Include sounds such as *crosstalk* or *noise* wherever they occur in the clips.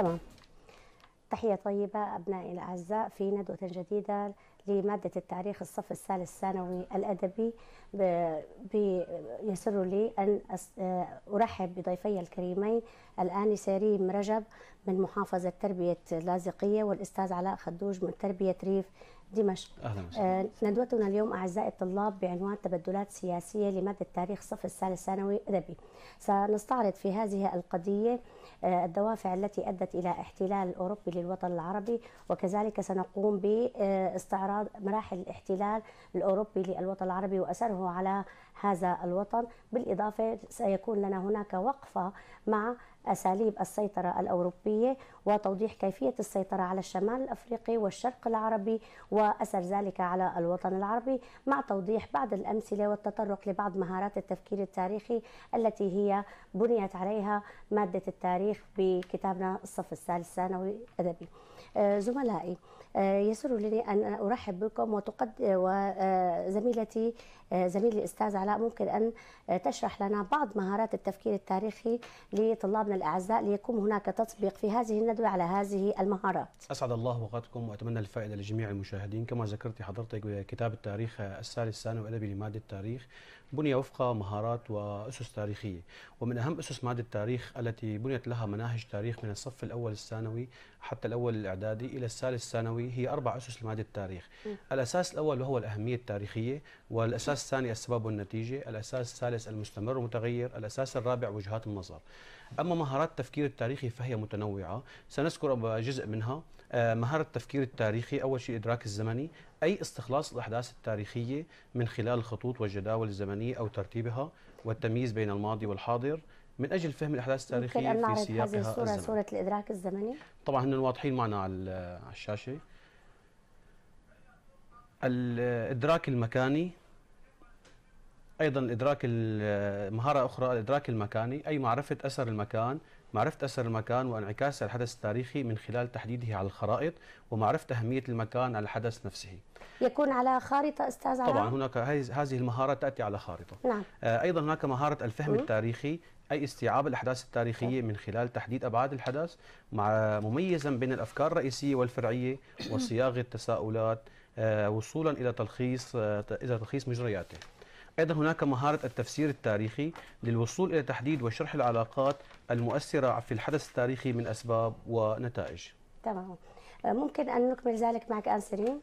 تمام تحية طيبة أبنائي الأعزاء في ندوة جديدة لمادة التاريخ الصف الثالث ثانوي الأدبي يسر لي أن آه، أرحب بضيفي الكريمين الآنسة ريم رجب من محافظة تربية لازقية والأستاذ علاء خدوج من تربية ريف دمشق أهلا وسهلا آه، ندوتنا اليوم أعزائي الطلاب بعنوان تبدلات سياسية لمادة تاريخ صف الثالث ثانوي أدبي سنستعرض في هذه القضية آه، الدوافع التي أدت إلى احتلال أوروبي للوطن العربي وكذلك سنقوم باستعراض مراحل الاحتلال الأوروبي للوطن العربي وأثره على هذا الوطن بالإضافة سيكون لنا هناك وقفة مع أساليب السيطرة الأوروبية وتوضيح كيفية السيطرة على الشمال الأفريقي والشرق العربي وأثر ذلك على الوطن العربي مع توضيح بعض الأمثلة والتطرق لبعض مهارات التفكير التاريخي التي هي بنيت عليها مادة التاريخ بكتابنا الصف الثالث ثانوي أدبي آه، زملائي آه، يسرني ان ارحب بكم وتقد وزميلتي آه، آه، زميل الاستاذ علاء ممكن ان تشرح لنا بعض مهارات التفكير التاريخي لطلابنا الاعزاء ليكون هناك تطبيق في هذه الندوه على هذه المهارات. اسعد الله اوقاتكم واتمنى الفائده لجميع المشاهدين كما ذكرت حضرتك كتاب التاريخ الثالث ثانوي الادبي لماده التاريخ بني وفق مهارات وأسس تاريخية ومن أهم أسس ماده التاريخ التي بنيت لها مناهج تاريخ من الصف الأول الثانوي حتى الأول الإعدادي إلى الثالث الثانوي هي أربع أسس لماده التاريخ م. الأساس الأول وهو الأهمية التاريخية والأساس الثاني السبب والنتيجة الأساس الثالث المستمر والمتغير الأساس الرابع وجهات النظر أما مهارات التفكير التاريخي فهي متنوعة سنذكر جزء منها آه، مهارة التفكير التاريخي أول شيء إدراك الزمني أي استخلاص الأحداث التاريخية من خلال الخطوط والجداول الزمنية أو ترتيبها والتمييز بين الماضي والحاضر من اجل فهم الاحداث التاريخيه في سياقها هذه الصوره الزمن. صوره الادراك الزمني طبعا هن واضحين معنا على الشاشه الادراك المكاني ايضا الادراك مهاره اخرى الادراك المكاني اي معرفه اثر المكان معرفة أثر المكان وانعكاس الحدث التاريخي من خلال تحديده على الخرائط ومعرفة أهمية المكان على الحدث نفسه يكون على خارطة أستاذ علاء؟ طبعا هناك هذه المهارة تأتي على خارطة نعم. آه، أيضا هناك مهارة الفهم م. التاريخي أي استيعاب الأحداث التاريخية طيب. من خلال تحديد أبعاد الحدث مع مميزا بين الأفكار الرئيسية والفرعية *coughs* وصياغة تساؤلات آه، وصولا إلى تلخيص آه، إلى تلخيص مجرياته أيضا هناك مهارة التفسير التاريخي للوصول إلى تحديد وشرح العلاقات المؤثرة في الحدث التاريخي من أسباب ونتائج تمام آه، ممكن أن نكمل ذلك معك أنسرين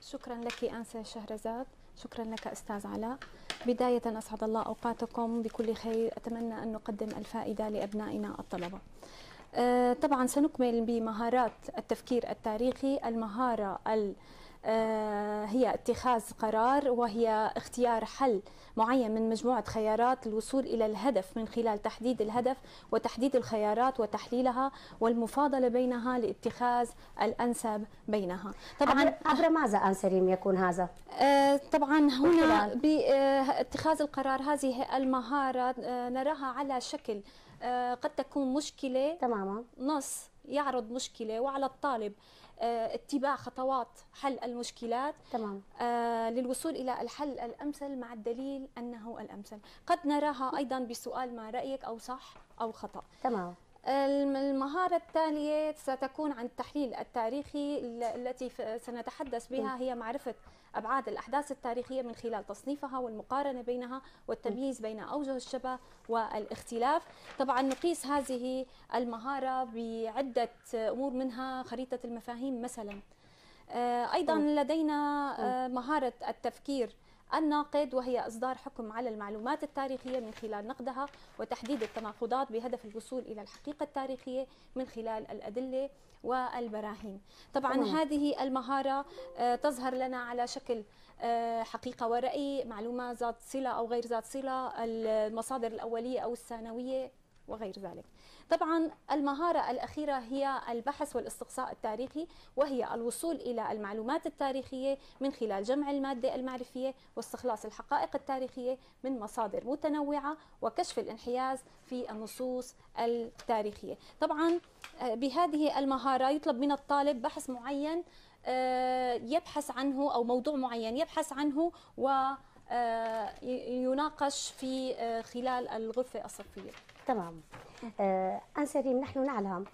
شكرا لك أنسة شهرزاد شكرا لك أستاذ علاء بداية أسعد الله أوقاتكم بكل خير أتمنى أن نقدم الفائدة لأبنائنا الطلبة آه، طبعا سنكمل بمهارات التفكير التاريخي المهارة ال آه، هي اتخاذ قرار وهي اختيار حل معين من مجموعة خيارات للوصول إلى الهدف من خلال تحديد الهدف وتحديد الخيارات وتحليلها والمفاضلة بينها لاتخاذ الأنسب بينها طبعا عبر, عبر ماذا أنسريم يكون هذا؟ آه، طبعا هنا باتخاذ آه، القرار هذه المهارة نراها على شكل قد تكون مشكلة تماما نص يعرض مشكلة وعلى الطالب آه، اتباع خطوات حل المشكلات تمام. آه، للوصول إلى الحل الأمثل مع الدليل أنه الأمثل قد نراها أيضا بسؤال ما رأيك أو صح أو خطأ تمام المهارة التالية ستكون عن التحليل التاريخي التي سنتحدث بها هي معرفة أبعاد الأحداث التاريخية من خلال تصنيفها والمقارنة بينها والتمييز بين أوجه الشبه والاختلاف طبعا نقيس هذه المهارة بعدة أمور منها خريطة المفاهيم مثلا آه، أيضا لدينا آه، مهارة التفكير الناقد وهي إصدار حكم على المعلومات التاريخية من خلال نقدها وتحديد التناقضات بهدف الوصول إلى الحقيقة التاريخية من خلال الأدلة والبراهين طبعا تمام. هذه المهارة آه، تظهر لنا على شكل آه، حقيقة ورأي معلومة ذات صلة أو غير ذات صلة المصادر الأولية أو الثانوية وغير ذلك طبعا المهارة الأخيرة هي البحث والاستقصاء التاريخي وهي الوصول إلى المعلومات التاريخية من خلال جمع المادة المعرفية واستخلاص الحقائق التاريخية من مصادر متنوعة وكشف الانحياز في النصوص التاريخية طبعا آه، بهذه المهارة يطلب من الطالب بحث معين آه، يبحث عنه أو موضوع معين يبحث عنه و آه، يناقش في خلال الغرفة الصفية تمام آه أنسريم نحن نعلم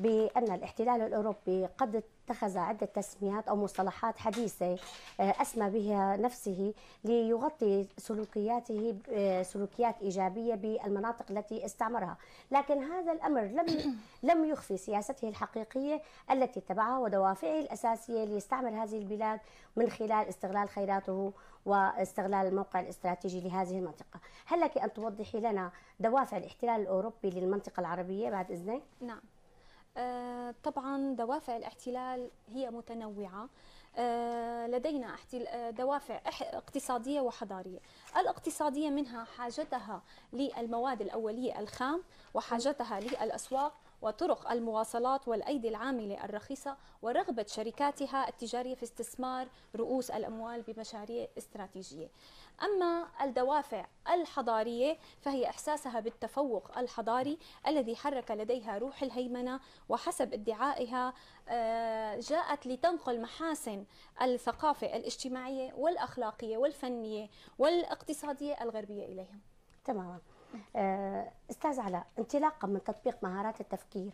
بأن الاحتلال الأوروبي قد اتخذ عدة تسميات أو مصطلحات حديثة آه، أسمى بها نفسه ليغطي سلوكياته آه، سلوكيات إيجابية بالمناطق التي استعمرها لكن هذا الأمر لم *coughs* لم يخفي سياسته الحقيقية التي اتبعها ودوافعه الأساسية ليستعمر هذه البلاد من خلال استغلال خيراته واستغلال الموقع الاستراتيجي لهذه المنطقة هل لك أن توضحي لنا دوافع الاحتلال الأوروبي للمنطقة العربية بعد إذنك؟ نعم آه طبعا دوافع الاحتلال هي متنوعة آه لدينا آه، دوافع اقتصادية وحضارية الاقتصادية منها حاجتها للمواد الأولية الخام وحاجتها للأسواق وطرق المواصلات والأيدي العاملة الرخيصة ورغبة شركاتها التجارية في استثمار رؤوس الأموال بمشاريع استراتيجية أما الدوافع الحضارية فهي إحساسها بالتفوق الحضاري الذي حرك لديها روح الهيمنة وحسب ادعائها آه، جاءت لتنقل محاسن الثقافة الاجتماعية والأخلاقية والفنية والاقتصادية الغربية إليهم تماما آه، استاذ علاء انطلاقا من تطبيق مهارات التفكير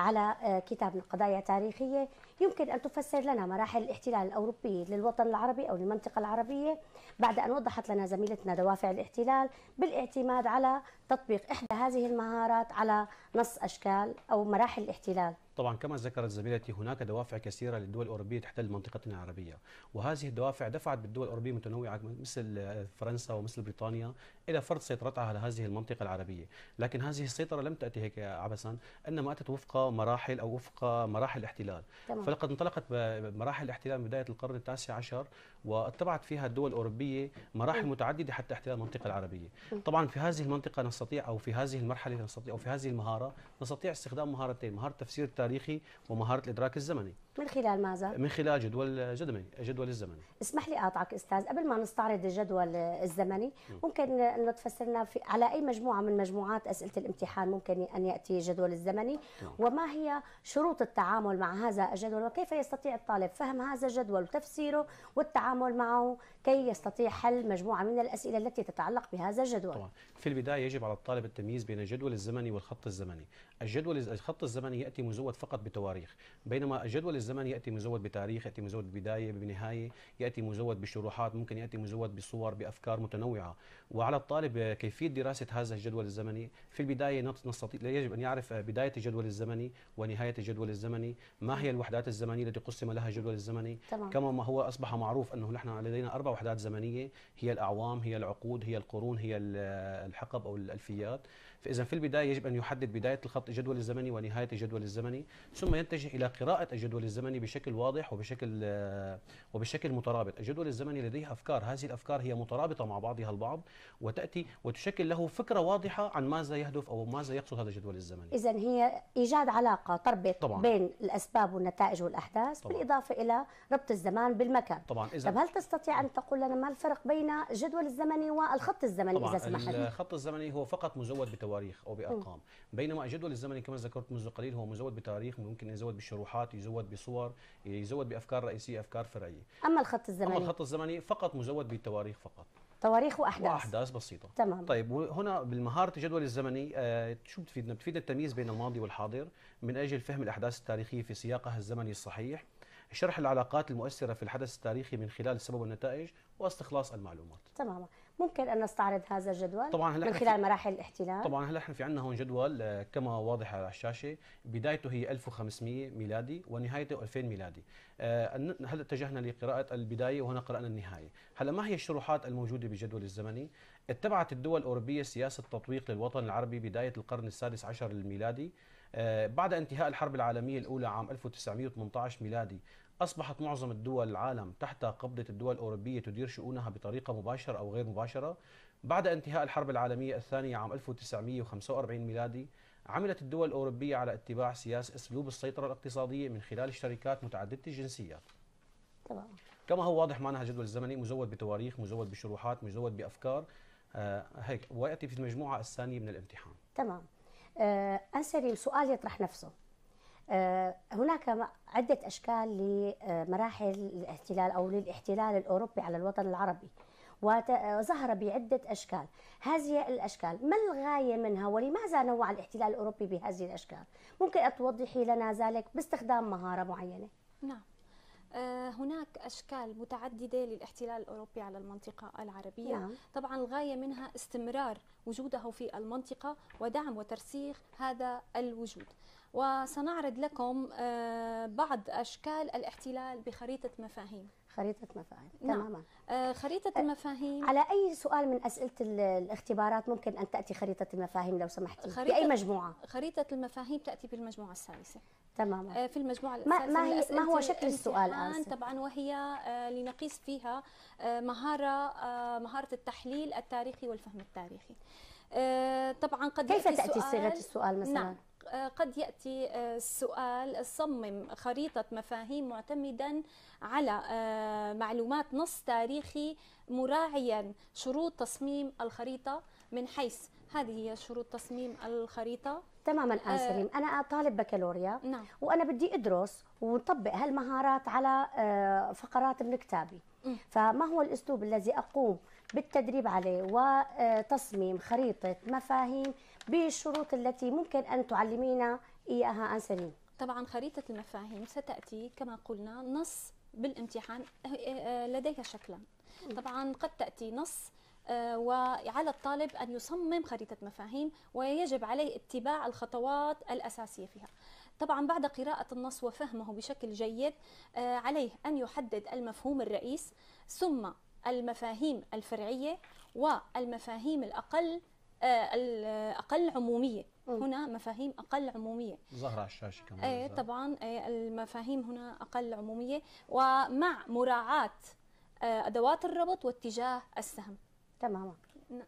على آه، كتاب القضايا التاريخية تاريخية يمكن أن تفسر لنا مراحل الاحتلال الأوروبي للوطن العربي أو للمنطقة العربية بعد أن وضحت لنا زميلتنا دوافع الاحتلال بالاعتماد على تطبيق إحدى هذه المهارات على نص أشكال أو مراحل الاحتلال طبعا كما ذكرت زميلتي هناك دوافع كثيره للدول الاوروبيه تحتل منطقتنا العربيه، وهذه الدوافع دفعت بالدول الاوروبيه المتنوعه مثل فرنسا ومثل بريطانيا الى فرض سيطرتها على هذه المنطقه العربيه، لكن هذه السيطره لم تاتي هيك عبثا، انما اتت وفق مراحل او وفق مراحل احتلال. تمام. فلقد انطلقت بمراحل الاحتلال من بدايه القرن التاسع عشر واتبعت فيها الدول الاوروبيه مراحل م. متعدده حتى احتلال المنطقه العربيه. م. طبعا في هذه المنطقه نستطيع او في هذه المرحله نستطيع او في هذه المهاره نستطيع استخدام مهارتين، مهاره التفسير التاريخي ومهاره الادراك الزمني. من خلال ماذا؟ من خلال جدول زمني جدول الزمني اسمح لي اقاطعك استاذ قبل ما نستعرض الجدول الزمني ممكن انه تفسر لنا على اي مجموعه من مجموعات اسئله الامتحان ممكن ان ياتي الجدول الزمني نعم. وما هي شروط التعامل مع هذا الجدول وكيف يستطيع الطالب فهم هذا الجدول وتفسيره والتعامل معه كي يستطيع حل مجموعة من الأسئلة التي تتعلق بهذا الجدول طبعا في البداية يجب على الطالب التمييز بين الجدول الزمني والخط الزمني الجدول الخط الزمني يأتي مزود فقط بتواريخ بينما الجدول الزمني يأتي مزود بتاريخ يأتي مزود ببداية بنهاية يأتي مزود بشروحات ممكن يأتي مزود بصور بأفكار متنوعة وعلى الطالب كيفية دراسة هذا الجدول الزمني في البداية نستطيع يجب أن يعرف بداية الجدول الزمني ونهاية الجدول الزمني ما هي الوحدات الزمنية التي قسم لها الجدول الزمني تمام. كما ما هو أصبح معروف أنه نحن لدينا أربع وحدات زمنيه هي الاعوام هي العقود هي القرون هي الحقب او الالفيات فإذا في البداية يجب أن يحدد بداية الخط الجدول الزمني ونهاية الجدول الزمني ثم يتجه إلى قراءة الجدول الزمني بشكل واضح وبشكل آه، وبشكل مترابط الجدول الزمني لديه أفكار هذه الأفكار هي مترابطة مع بعضها البعض وتأتي وتشكل له فكرة واضحة عن ماذا يهدف أو ماذا يقصد هذا الجدول الزمني إذا هي إيجاد علاقة تربط طبعاً. بين الأسباب والنتائج والأحداث طبعاً. بالإضافة إلى ربط الزمان بالمكان طبعا إذا طب هل تستطيع أن تقول لنا ما الفرق بين الجدول الزمني والخط الزمني طبعاً. إذا سمحت الخط الزمني هو فقط مزود بتو... بتواريخ او بارقام بينما الجدول الزمني كما ذكرت منذ قليل هو مزود بتاريخ ممكن يزود بشروحات يزود بصور يزود بافكار رئيسيه افكار فرعيه اما الخط الزمني اما الخط الزمني فقط مزود بالتواريخ فقط تواريخ واحداث واحداث بسيطه تمام طيب وهنا بالمهاره الجدول الزمني آه، شو بتفيدنا بتفيدنا التمييز بين الماضي والحاضر من اجل فهم الاحداث التاريخيه في سياقها الزمني الصحيح شرح العلاقات المؤثره في الحدث التاريخي من خلال السبب والنتائج واستخلاص المعلومات تمام ممكن ان نستعرض هذا الجدول طبعا هلا من خلال مراحل الاحتلال طبعا هلا احنا في عندنا هون جدول آه، كما واضح على الشاشه بدايته هي 1500 ميلادي ونهايته 2000 ميلادي آه، هلا اتجهنا لقراءه البدايه وهنا قرانا النهايه هلا ما هي الشروحات الموجوده بالجدول الزمني اتبعت الدول الاوروبيه سياسه تطويق للوطن العربي بدايه القرن السادس عشر الميلادي آه، بعد انتهاء الحرب العالمية الأولى عام 1918 ميلادي أصبحت معظم الدول العالم تحت قبضة الدول الأوروبية تدير شؤونها بطريقة مباشرة أو غير مباشرة بعد انتهاء الحرب العالمية الثانية عام 1945 ميلادي عملت الدول الأوروبية على اتباع سياسة أسلوب السيطرة الاقتصادية من خلال الشركات متعددة الجنسيات طبعا. كما هو واضح معنا الجدول الزمني مزود بتواريخ مزود بشروحات مزود بأفكار آه هيك ويأتي في المجموعة الثانية من الامتحان تمام آه أنسري السؤال يطرح نفسه آه، هناك عدة أشكال لمراحل آه، الاحتلال أو للاحتلال الأوروبي على الوطن العربي وظهر آه، بعدة أشكال هذه الأشكال ما الغاية منها ولماذا نوع الاحتلال الأوروبي بهذه الأشكال ممكن توضحي لنا ذلك باستخدام مهارة معينة نعم هناك أشكال متعددة للاحتلال الأوروبي على المنطقة العربية نعم. طبعا الغاية منها استمرار وجوده في المنطقة ودعم وترسيخ هذا الوجود وسنعرض لكم آه، بعض أشكال الاحتلال بخريطة مفاهيم خريطة مفاهيم نعم. تماما نعم. خريطة المفاهيم على أي سؤال من أسئلة الاختبارات ممكن أن تأتي خريطة المفاهيم لو سمحتي خريطة بأي مجموعة خريطة المفاهيم تأتي بالمجموعة السادسة تماما آه، في المجموعة ما, ما, هي ما هو شكل السؤال آسف. طبعا وهي لنقيس فيها مهارة مهارة التحليل التاريخي والفهم التاريخي طبعا قد كيف تأتي صيغة السؤال نعم. مثلا؟ نعم. آه، قد ياتي آه، السؤال صمم خريطه مفاهيم معتمدا على آه، معلومات نص تاريخي مراعيا شروط تصميم الخريطه من حيث هذه هي شروط تصميم الخريطه تماما الان سليم انا طالب بكالوريا نعم. وانا بدي ادرس ونطبق هالمهارات على فقرات من كتابي فما هو الاسلوب الذي اقوم بالتدريب عليه وتصميم خريطه مفاهيم بالشروط التي ممكن أن تعلمينا إياها عن سليم طبعا خريطة المفاهيم ستأتي كما قلنا نص بالامتحان آه، آه، لديها شكلا طبعا قد تأتي نص آه، وعلى الطالب أن يصمم خريطة مفاهيم ويجب عليه اتباع الخطوات الأساسية فيها طبعا بعد قراءة النص وفهمه بشكل جيد عليه أن يحدد المفهوم الرئيس ثم المفاهيم الفرعية والمفاهيم الأقل آه، الاقل عموميه هنا مفاهيم اقل عموميه ظهر على الشاشه كمان اي طبعا إيه، المفاهيم هنا اقل عموميه ومع مراعاه آه، ادوات الربط واتجاه السهم تماما نعم.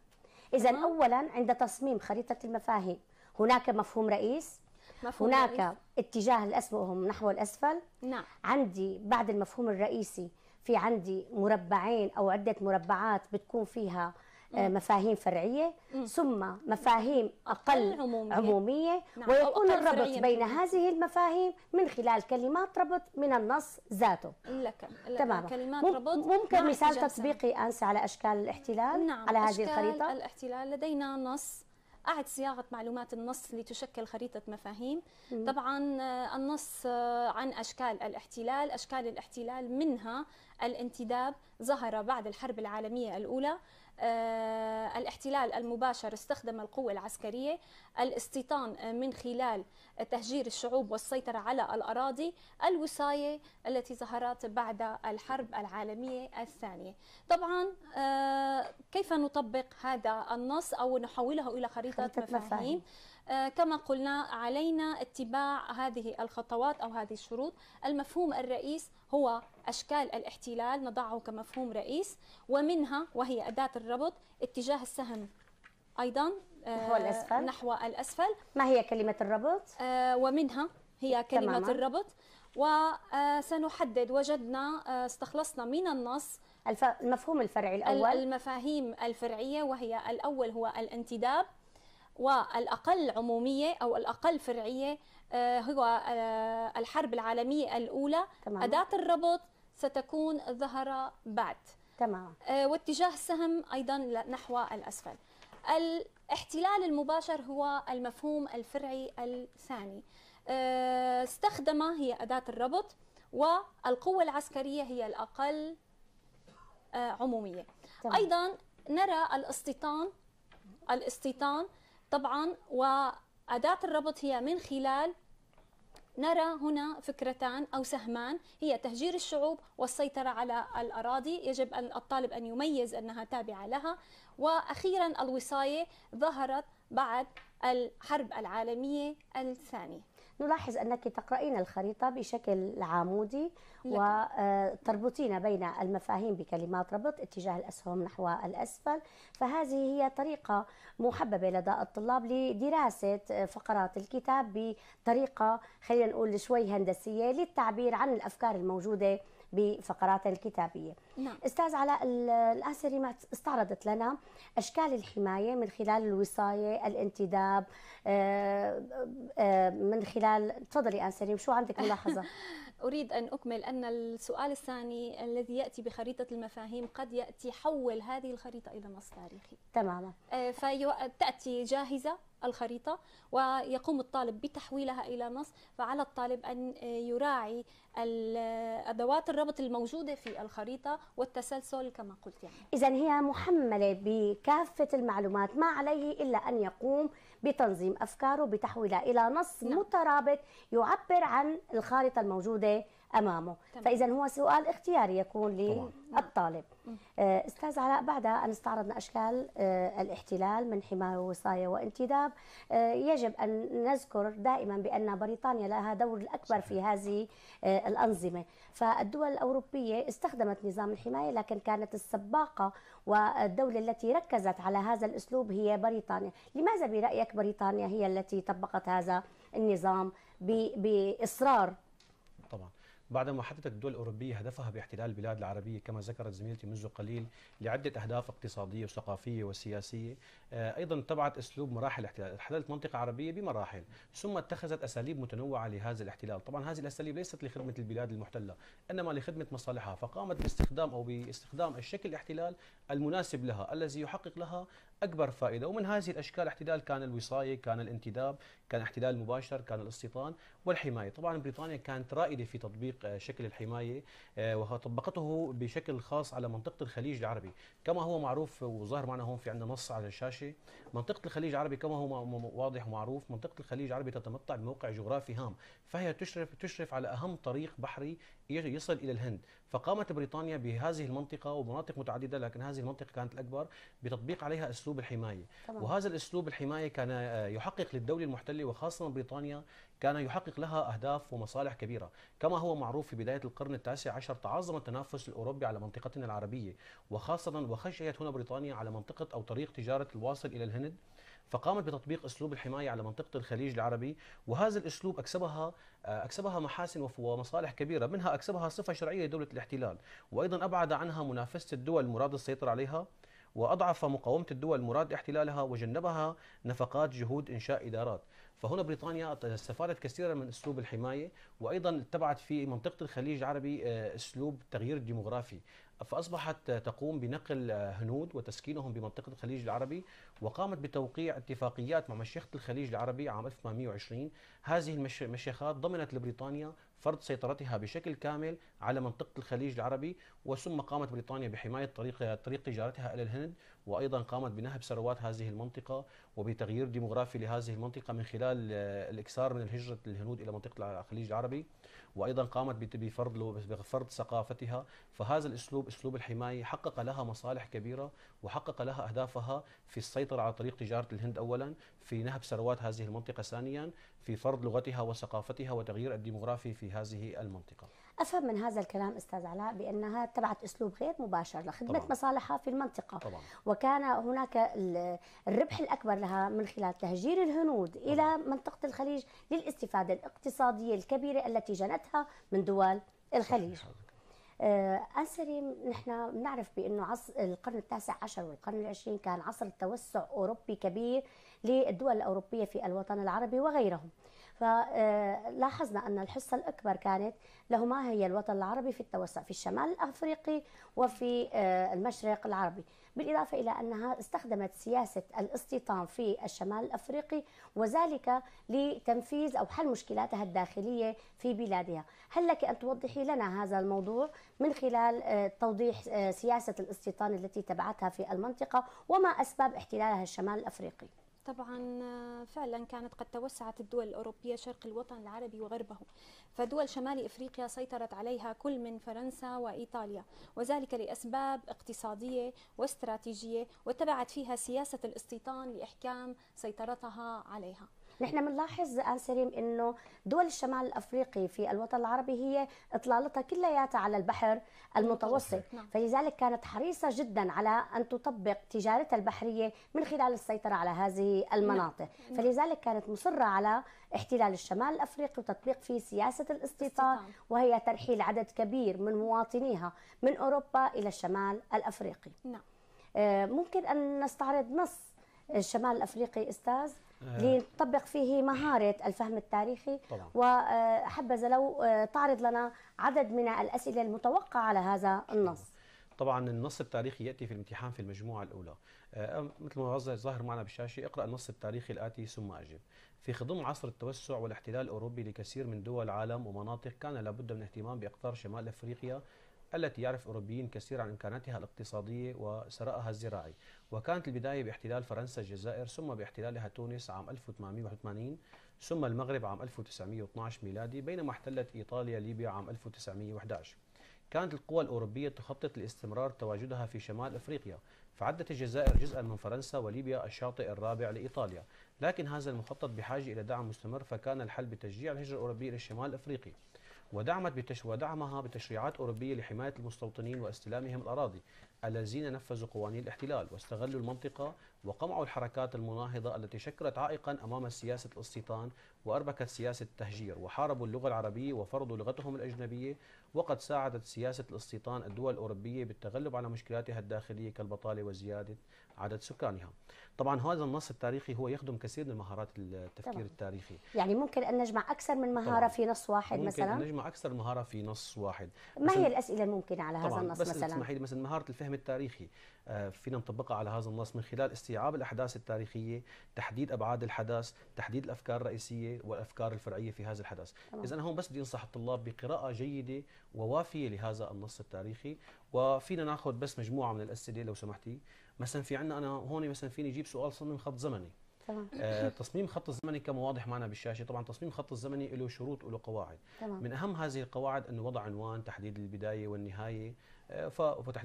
اذا اولا عند تصميم خريطه المفاهيم هناك مفهوم رئيس مفهوم هناك رئيس. اتجاه الاسهم نحو الاسفل نعم عندي بعد المفهوم الرئيسي في عندي مربعين او عده مربعات بتكون فيها آه، مفاهيم فرعيه ثم مفاهيم اقل عموميه, عمومية نعم ويكون الربط بين هذه المفاهيم من خلال كلمات ربط من النص ذاته لك تمام كلمات ربط ممكن نعم، مثال تطبيقي انسى على اشكال الاحتلال نعم على هذه الخريطه الاحتلال لدينا نص أعد صياغة معلومات النص لتشكل خريطة مفاهيم مم. طبعا آه، النص آه، عن أشكال الاحتلال أشكال الاحتلال منها الانتداب ظهر بعد الحرب العالمية الأولى آه، الاحتلال المباشر استخدم القوة العسكرية الاستيطان آه، من خلال تهجير الشعوب والسيطرة على الأراضي الوصاية التي ظهرت بعد الحرب العالمية الثانية طبعا آه، كيف نطبق هذا النص أو نحوله إلى خريطة, خريطة مفاهيم, مفاهيم. آه، كما قلنا علينا اتباع هذه الخطوات أو هذه الشروط المفهوم الرئيس هو أشكال الاحتلال نضعه كمفهوم رئيس ومنها وهي أداة الربط اتجاه السهم أيضا نحو آه، الأسفل, نحو الأسفل ما هي كلمة الربط؟ آه، ومنها هي كلمة تماما. الربط وسنحدد وجدنا استخلصنا من النص المفهوم الفرعي الأول المفاهيم الفرعية وهي الأول هو الانتداب والأقل عمومية أو الأقل فرعية آه، هو آه، الحرب العالمية الأولى تمام. أداة الربط ستكون ظهر بعد تمام. آه، واتجاه السهم أيضا نحو الأسفل الاحتلال المباشر هو المفهوم الفرعي الثاني استخدم هي أداة الربط والقوة العسكرية هي الأقل عمومية تمام. أيضا نرى الاستيطان الاستيطان طبعا وأداة الربط هي من خلال نرى هنا فكرتان أو سهمان هي تهجير الشعوب والسيطرة على الأراضي يجب أن الطالب أن يميز أنها تابعة لها وأخيرا الوصاية ظهرت بعد الحرب العالمية الثانية نلاحظ أنك تقرأين الخريطة بشكل عامودي وتربطين بين المفاهيم بكلمات ربط اتجاه الأسهم نحو الأسفل فهذه هي طريقة محببة لدى الطلاب لدراسة فقرات الكتاب بطريقة خلينا نقول شوي هندسية للتعبير عن الأفكار الموجودة بفقرات الكتابية نعم. أستاذ علاء الآسري ما استعرضت لنا أشكال الحماية من خلال الوصاية الانتداب آه، آه، آه، من خلال تفضلي آسري شو عندك ملاحظة *laughs* أريد أن أكمل أن السؤال الثاني الذي يأتي بخريطة المفاهيم قد يأتي حول هذه الخريطة إلى نص تاريخي تماما آه، فتأتي جاهزة الخريطة ويقوم الطالب بتحويلها إلى نص فعلى الطالب أن آه، يراعي آه، أدوات الربط الموجودة في الخريطة والتسلسل كما قلت يعني. إذا هي محملة بكافة المعلومات ما عليه إلا أن يقوم بتنظيم أفكاره بتحويلها إلى نص نعم. مترابط يعبر عن الخارطة الموجودة امامه فاذا هو سؤال اختياري يكون للطالب نعم. آه، استاذ علاء بعد ان استعرضنا اشكال آه، الاحتلال من حمايه ووصايه وانتداب آه، يجب ان نذكر دائما بان بريطانيا لها دور الاكبر في هذه الانظمه فالدول الاوروبيه استخدمت نظام الحمايه لكن كانت السباقه والدوله التي ركزت على هذا الاسلوب هي بريطانيا لماذا برايك بريطانيا هي التي طبقت هذا النظام باصرار بعدما حددت الدول الأوروبية هدفها باحتلال البلاد العربية كما ذكرت زميلتي منذ قليل لعدة أهداف اقتصادية وثقافية وسياسية آه، أيضا اتبعت أسلوب مراحل الاحتلال احتلت منطقة عربية بمراحل ثم اتخذت أساليب متنوعة لهذا الاحتلال طبعا هذه الأساليب ليست لخدمة البلاد المحتلة إنما لخدمة مصالحها فقامت باستخدام أو باستخدام الشكل الاحتلال المناسب لها الذي يحقق لها اكبر فائده ومن هذه الاشكال الاحتلال كان الوصايه كان الانتداب كان احتلال مباشر كان الاستيطان والحمايه طبعا بريطانيا كانت رائده في تطبيق آه، شكل الحمايه آه، وطبقته بشكل خاص على منطقه الخليج العربي كما هو معروف وظاهر معنا هون في عندنا نص على الشاشه منطقه الخليج العربي كما هو واضح ومعروف منطقه الخليج العربي تتمتع بموقع جغرافي هام فهي تشرف تشرف على اهم طريق بحري يصل الى الهند فقامت بريطانيا بهذه المنطقه ومناطق متعدده لكن هذه المنطقه كانت الاكبر بتطبيق عليها اسلوب الحمايه طبعا. وهذا الاسلوب الحمايه كان آه، يحقق للدوله المحتله وخاصه بريطانيا كان يحقق لها اهداف ومصالح كبيره كما هو معروف في بدايه القرن التاسع عشر تعاظم التنافس الاوروبي على منطقتنا العربيه وخاصه وخشيت هنا بريطانيا على منطقه او طريق تجاره الواصل الى الهند فقامت بتطبيق اسلوب الحمايه على منطقه الخليج العربي وهذا الاسلوب اكسبها آه، اكسبها محاسن ومصالح كبيره منها اكسبها صفه شرعيه لدوله الاحتلال وايضا ابعد عنها منافسه الدول المراد السيطره عليها واضعف مقاومه الدول المراد احتلالها وجنبها نفقات جهود انشاء ادارات فهنا بريطانيا استفادت كثيرا من اسلوب الحمايه وايضا اتبعت في منطقه الخليج العربي آه، اسلوب التغيير الديموغرافي فاصبحت آه، تقوم بنقل آه، هنود وتسكينهم بمنطقه الخليج العربي وقامت بتوقيع اتفاقيات مع مشيخه الخليج العربي عام 1820 هذه المشيخات ضمنت لبريطانيا فرض سيطرتها بشكل كامل على منطقة الخليج العربي وثم قامت بريطانيا بحماية طريق, طريق تجارتها إلى الهند وأيضا قامت بنهب ثروات هذه المنطقة وبتغيير ديموغرافي لهذه المنطقة من خلال آه، الإكثار من الهجرة الهنود إلى منطقة الخليج العربي وايضا قامت بفرض بفرض ثقافتها فهذا الاسلوب اسلوب الحمايه حقق لها مصالح كبيره وحقق لها اهدافها في السيطره على طريق تجاره الهند اولا في نهب ثروات هذه المنطقه ثانيا في فرض لغتها وثقافتها وتغيير الديموغرافي في هذه المنطقه افهم من هذا الكلام استاذ علاء بانها اتبعت اسلوب غير مباشر لخدمه طبعا. مصالحها في المنطقه طبعا. وكان هناك الربح الاكبر لها من خلال تهجير الهنود طبعا. الى منطقه الخليج للاستفاده الاقتصاديه الكبيره التي جنتها من دول الخليج صحيح. أنسري آه، نحن بنعرف بأنه عصر القرن التاسع عشر والقرن العشرين كان عصر توسع أوروبي كبير للدول الأوروبية في الوطن العربي وغيرهم فلاحظنا آه، أن الحصة الأكبر كانت لهما هي الوطن العربي في التوسع في الشمال الأفريقي وفي آه، المشرق العربي بالإضافة إلى أنها استخدمت سياسة الاستيطان في الشمال الأفريقي وذلك لتنفيذ أو حل مشكلاتها الداخلية في بلادها هل لك أن توضحي لنا هذا الموضوع من خلال آه، توضيح سياسة الاستيطان التي تبعتها في المنطقة وما أسباب احتلالها الشمال الأفريقي طبعا آه، فعلا كانت قد توسعت الدول الأوروبية شرق الوطن العربي وغربه فدول شمال إفريقيا سيطرت عليها كل من فرنسا وإيطاليا وذلك لأسباب اقتصادية واستراتيجية واتبعت فيها سياسة الاستيطان لإحكام سيطرتها عليها نحن بنلاحظ ان سريم انه دول الشمال الافريقي في الوطن العربي هي اطلالتها كلياتها على البحر المتوسط نعم. فلذلك كانت حريصه جدا على ان تطبق تجارتها البحريه من خلال السيطره على هذه المناطق نعم. نعم. فلذلك كانت مصره على احتلال الشمال الافريقي وتطبيق فيه سياسه الاستيطان وهي ترحيل عدد كبير من مواطنيها من اوروبا الى الشمال الافريقي نعم. آه، ممكن ان نستعرض نص الشمال الافريقي استاذ آه. لنطبق فيه مهارة الفهم التاريخي طبعا. وحبذا لو آه، تعرض لنا عدد من الأسئلة المتوقعة على هذا النص طبعا النص التاريخي ياتي في الامتحان في المجموعه الاولى آه، مثل ما ظاهر معنا بالشاشه اقرا النص التاريخي الاتي ثم اجب في خضم عصر التوسع والاحتلال الاوروبي لكثير من دول العالم ومناطق كان لابد من اهتمام باقطار شمال افريقيا التي يعرف أوروبيين كثيرا عن إمكاناتها الاقتصادية وثرائها الزراعي وكانت البداية باحتلال فرنسا الجزائر ثم باحتلالها تونس عام 1881 ثم المغرب عام 1912 ميلادي بينما احتلت إيطاليا ليبيا عام 1911 كانت القوى الأوروبية تخطط لاستمرار تواجدها في شمال أفريقيا فعدت الجزائر جزءا من فرنسا وليبيا الشاطئ الرابع لإيطاليا لكن هذا المخطط بحاجة إلى دعم مستمر فكان الحل بتشجيع الهجرة الأوروبية للشمال الأفريقي ودعمت بتش... ودعمها بتشريعات أوروبية لحماية المستوطنين واستلامهم الأراضي الذين نفذوا قوانين الاحتلال واستغلوا المنطقة وقمعوا الحركات المناهضة التي شكلت عائقا أمام سياسة الاستيطان وأربكت سياسة التهجير وحاربوا اللغة العربية وفرضوا لغتهم الأجنبية وقد ساعدت سياسة الاستيطان الدول الأوروبية بالتغلب على مشكلاتها الداخلية كالبطالة وزيادة عدد سكانها طبعا هذا النص التاريخي هو يخدم كثير من مهارات التفكير طبعا. التاريخي يعني ممكن أن نجمع أكثر من مهارة طبعا. في نص واحد ممكن مثلا ممكن نجمع أكثر مهارة في نص واحد ما هي الأسئلة الممكنة على هذا النص مثلا؟ بس مثلا مهارة الفهم التاريخي آه، فينا نطبقها على هذا النص من خلال استيعاب الاحداث التاريخيه، تحديد ابعاد الحدث، تحديد الافكار الرئيسيه والافكار الفرعيه في هذا الحدث، اذا هون بس بدي انصح الطلاب بقراءه جيده ووافيه لهذا النص التاريخي، وفينا ناخذ بس مجموعه من الاسئله لو سمحتي، مثلا في عندنا انا هون مثلا فيني اجيب سؤال صمم خط زمني، تمام آه، تصميم خط الزمني كما واضح معنا بالشاشه طبعا تصميم خط الزمني له شروط وله قواعد تمام. من اهم هذه القواعد انه وضع عنوان تحديد البدايه والنهايه آه،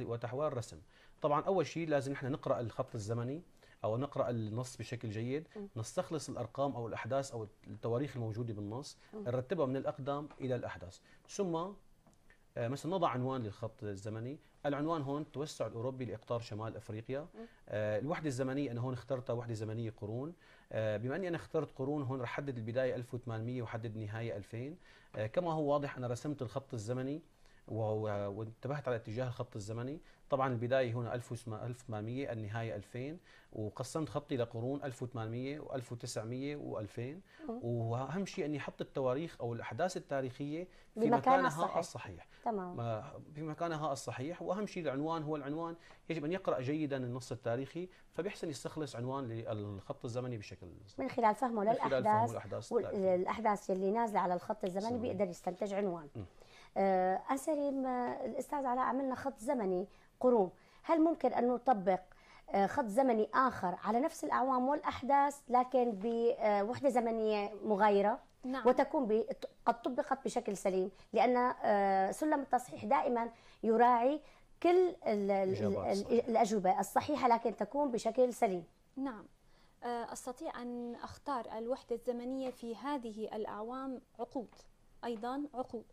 الرسم طبعا اول شيء لازم نحن نقرا الخط الزمني او نقرا النص بشكل جيد نستخلص الارقام او الاحداث او التواريخ الموجوده بالنص نرتبها من الاقدم الى الاحدث ثم آه، مثلا نضع عنوان للخط الزمني العنوان هون التوسع الاوروبي لاقطار شمال افريقيا آه، الوحده الزمنيه انا هون اخترتها وحده زمنيه قرون آه، بما اني انا اخترت قرون هون رح احدد البدايه 1800 وحدد النهايه 2000 كما هو واضح انا رسمت الخط الزمني وانتبهت على اتجاه الخط الزمني طبعا البدايه هنا 1800 النهايه 2000 وقسمت خطي لقرون 1800 و1900 و2000 واهم شيء اني احط التواريخ او الاحداث التاريخيه في مكانها الصحيح, الصحيح. تمام في مكانها الصحيح واهم شيء العنوان هو العنوان يجب ان يقرا جيدا النص التاريخي فبيحسن يستخلص عنوان للخط الزمني بشكل من خلال فهمه للاحداث والاحداث الاحداث اللي نازله على الخط الزمني بيقدر يستنتج عنوان م. آه أسري آه، الأستاذ علاء عملنا خط زمني قرون هل ممكن أن نطبق آه، خط زمني آخر على نفس الأعوام والأحداث لكن بوحدة آه، زمنية مغايرة نعم. وتكون قد طبقت بشكل سليم لأن آه، سلم التصحيح دائما يراعي كل الأجوبة الصحيحة لكن تكون بشكل سليم نعم أستطيع أن أختار الوحدة الزمنية في هذه الأعوام عقود أيضا عقود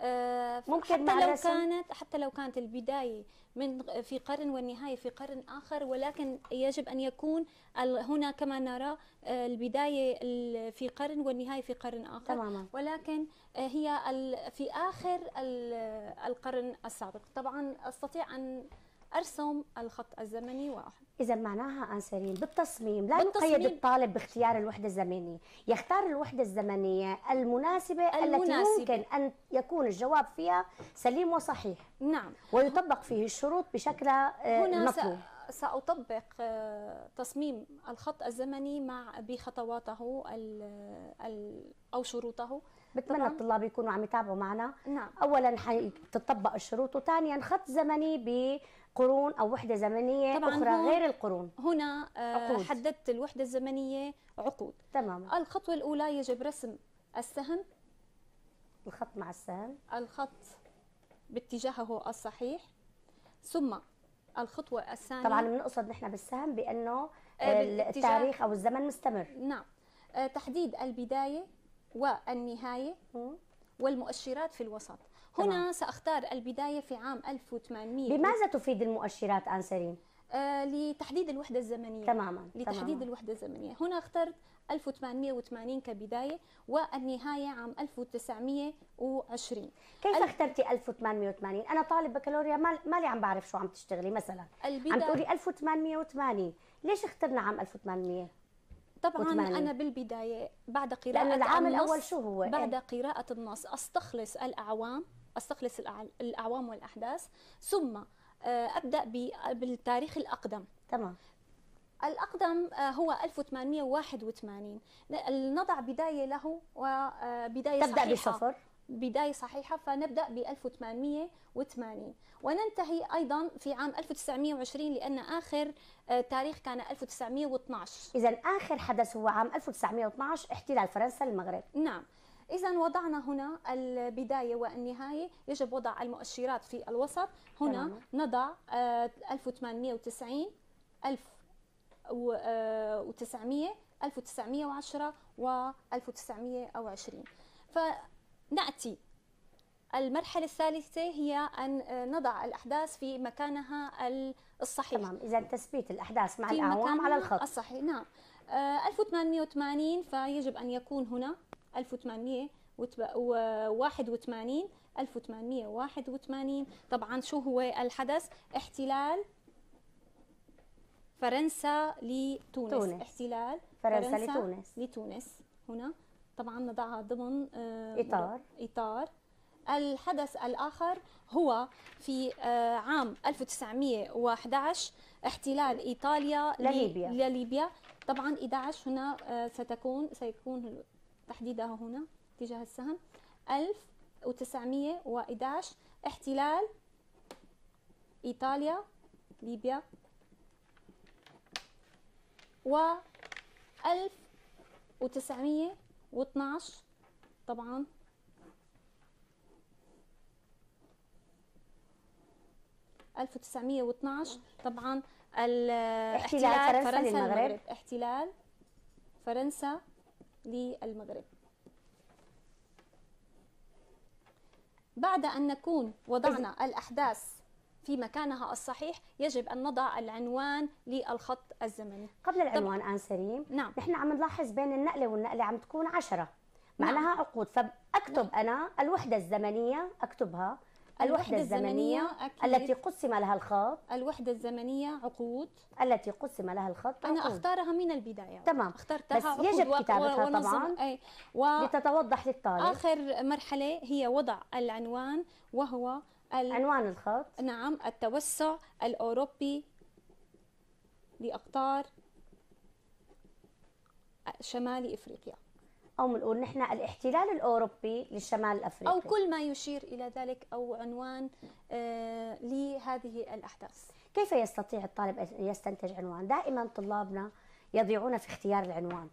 آه، ممكن حتى لو كانت حتى لو كانت البدايه من في قرن والنهايه في قرن اخر ولكن يجب ان يكون هنا كما نرى آه، البدايه في قرن والنهايه في قرن اخر تماما. ولكن آه، هي في اخر القرن السابق طبعا استطيع ان ارسم الخط الزمني واحد اذا معناها انسرين بالتصميم لا يقيد الطالب باختيار الوحده الزمنيه يختار الوحده الزمنيه المناسبه, المناسبة. التي ممكن ان يكون الجواب فيها سليم وصحيح نعم ويطبق فيه الشروط بشكل آه، هنا مطلوب سأطبق آه، تصميم الخط الزمني مع بخطواته ال أو شروطه بتمنى الطلاب يكونوا عم يتابعوا معنا نعم. أولا حتطبق الشروط وثانيا خط زمني ب قرون او وحده زمنيه طبعاً اخرى غير القرون هنا آه، عقود. حددت الوحده الزمنيه عقود تماما الخطوه الاولى يجب رسم السهم الخط مع السهم الخط باتجاهه الصحيح ثم الخطوه الثانيه طبعا بنقصد نحن بالسهم بانه آه، التاريخ او الزمن مستمر نعم آه، تحديد البدايه والنهايه والمؤشرات في الوسط هنا طبعا. سأختار البداية في عام 1800 بماذا تفيد المؤشرات أنسرين؟ آه لتحديد الوحدة الزمنية تماما لتحديد تماما. الوحدة الزمنية هنا اخترت 1880 كبداية والنهاية عام 1920 كيف ال... اخترتي 1880 أنا طالب بكالوريا ما لي عم بعرف شو عم تشتغلي مثلا البداية... عم تقولي 1880 ليش اخترنا عام 1800 طبعا وثمانين. انا بالبدايه بعد قراءه لأن العام النص الاول شو هو بعد قراءه النص استخلص الاعوام استخلص الاعوام والاحداث ثم آه، ابدا بالتاريخ الاقدم تمام الأقدم آه، هو 1881 نضع بداية له وبداية آه، تبدأ صحيحة بصفر بداية صحيحة فنبدأ ب 1880 وننتهي أيضا في عام 1920 لأن آخر تاريخ كان 1912 إذا آخر حدث هو عام 1912 احتلال فرنسا للمغرب نعم إذا وضعنا هنا البداية والنهاية يجب وضع المؤشرات في الوسط هنا تمام. نضع 1890 1900 1910 و 1920 آه، فنأتي المرحلة الثالثة هي أن آه، نضع الأحداث في مكانها الصحيح تمام إذا تثبيت الأحداث مع الأعوام على الخط الصحيح نعم 1880 آه، فيجب أن يكون هنا 1881 1881 طبعا شو هو الحدث احتلال فرنسا لتونس تونس. احتلال فرنسا, فرنسا لتونس لتونس هنا طبعا نضعها ضمن آه، اطار اطار الحدث الآخر هو في آه، عام 1911 احتلال إيطاليا لليبيا لليبيا طبعا 11 هنا آه، ستكون سيكون تحديدها هنا تجاه السهم 1911 احتلال إيطاليا ليبيا و 1912 طبعا ألف وتسعمية طبعا احتلال فرنسا, فرنسا للمغرب احتلال فرنسا للمغرب بعد أن نكون وضعنا الأحداث في مكانها الصحيح يجب أن نضع العنوان للخط الزمني قبل العنوان آن سليم نعم. نحن عم نلاحظ بين النقلة والنقلة عم تكون عشرة نعم. معناها نعم. عقود فأكتب نعم. أنا الوحدة الزمنية أكتبها الوحدة الزمنية الزمنية التي قسم لها الخط الوحدة الزمنية عقود التي قسم لها الخط عقود. أنا أختارها من البداية تمام اخترتها بس عقود يجب كتابتها و... طبعا أي. و... لتتوضح للطالب آخر مرحلة هي وضع العنوان وهو ال... عنوان الخط نعم التوسع الأوروبي لأقطار شمال إفريقيا او بنقول نحن الاحتلال الاوروبي للشمال الافريقي او كل ما يشير الى ذلك او عنوان آه، لهذه الاحداث كيف يستطيع الطالب ان يستنتج عنوان دائما طلابنا يضيعون في اختيار العنوان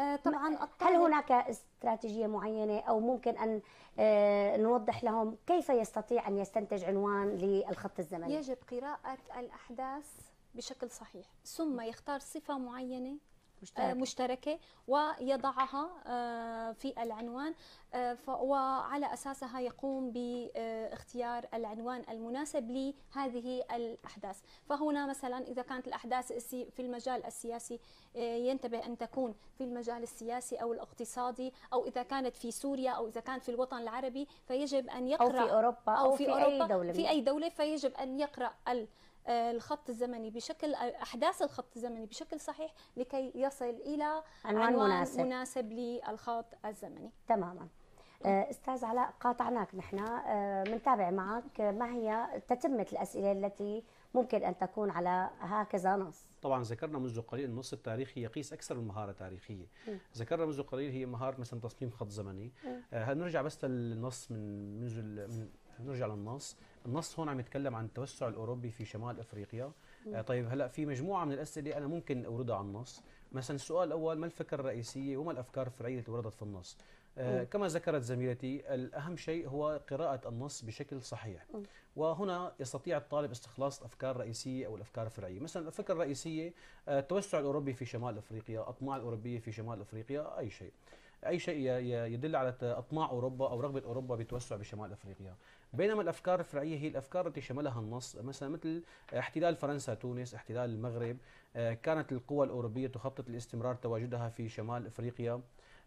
آه، طبعا الطالب هل هناك استراتيجيه معينه او ممكن ان آه، نوضح لهم كيف يستطيع ان يستنتج عنوان للخط الزمني يجب قراءه الاحداث بشكل صحيح ثم يختار صفه معينه مشتركة, مشتركة ويضعها آه، في العنوان آه، وعلى أساسها يقوم باختيار العنوان المناسب لهذه الأحداث فهنا مثلا إذا كانت الأحداث في المجال السياسي آه، ينتبه أن تكون في المجال السياسي أو الاقتصادي أو إذا كانت في سوريا أو إذا كانت في الوطن العربي فيجب أن يقرأ أو في أوروبا أو, في, في أوروبا أي دولة في أي دولة فيجب أن يقرأ ال آه، الخط الزمني بشكل آه، احداث الخط الزمني بشكل صحيح لكي يصل الى عنوان, عنوان مناسب, مناسب للخط الزمني تماما آه، استاذ علاء قاطعناك نحن بنتابع معك ما هي تتمه الاسئله التي ممكن ان تكون على هكذا نص طبعا ذكرنا منذ قليل النص التاريخي يقيس اكثر من مهاره تاريخيه م. ذكرنا منذ قليل هي مهاره مثلا تصميم خط زمني هل نرجع بس للنص من منذ نرجع للنص النص هون عم يتكلم عن التوسع الاوروبي في شمال افريقيا آه طيب هلا في مجموعه من الاسئله انا ممكن اوردها على النص مثلا السؤال الاول ما الفكره الرئيسيه وما الافكار الفرعيه التي وردت في النص آه كما ذكرت زميلتي الاهم شيء هو قراءه النص بشكل صحيح م. وهنا يستطيع الطالب استخلاص الافكار الرئيسيه او الافكار الفرعيه مثلا الفكره الرئيسيه آه التوسع الاوروبي في شمال افريقيا الاطماع الاوروبيه في شمال افريقيا اي شيء اي شيء يدل على اطماع اوروبا او رغبه اوروبا بتوسع بشمال افريقيا بينما الافكار الفرعيه هي الافكار التي شملها النص مثلا مثل احتلال فرنسا تونس احتلال المغرب آه، كانت القوى الاوروبيه تخطط لاستمرار تواجدها في شمال افريقيا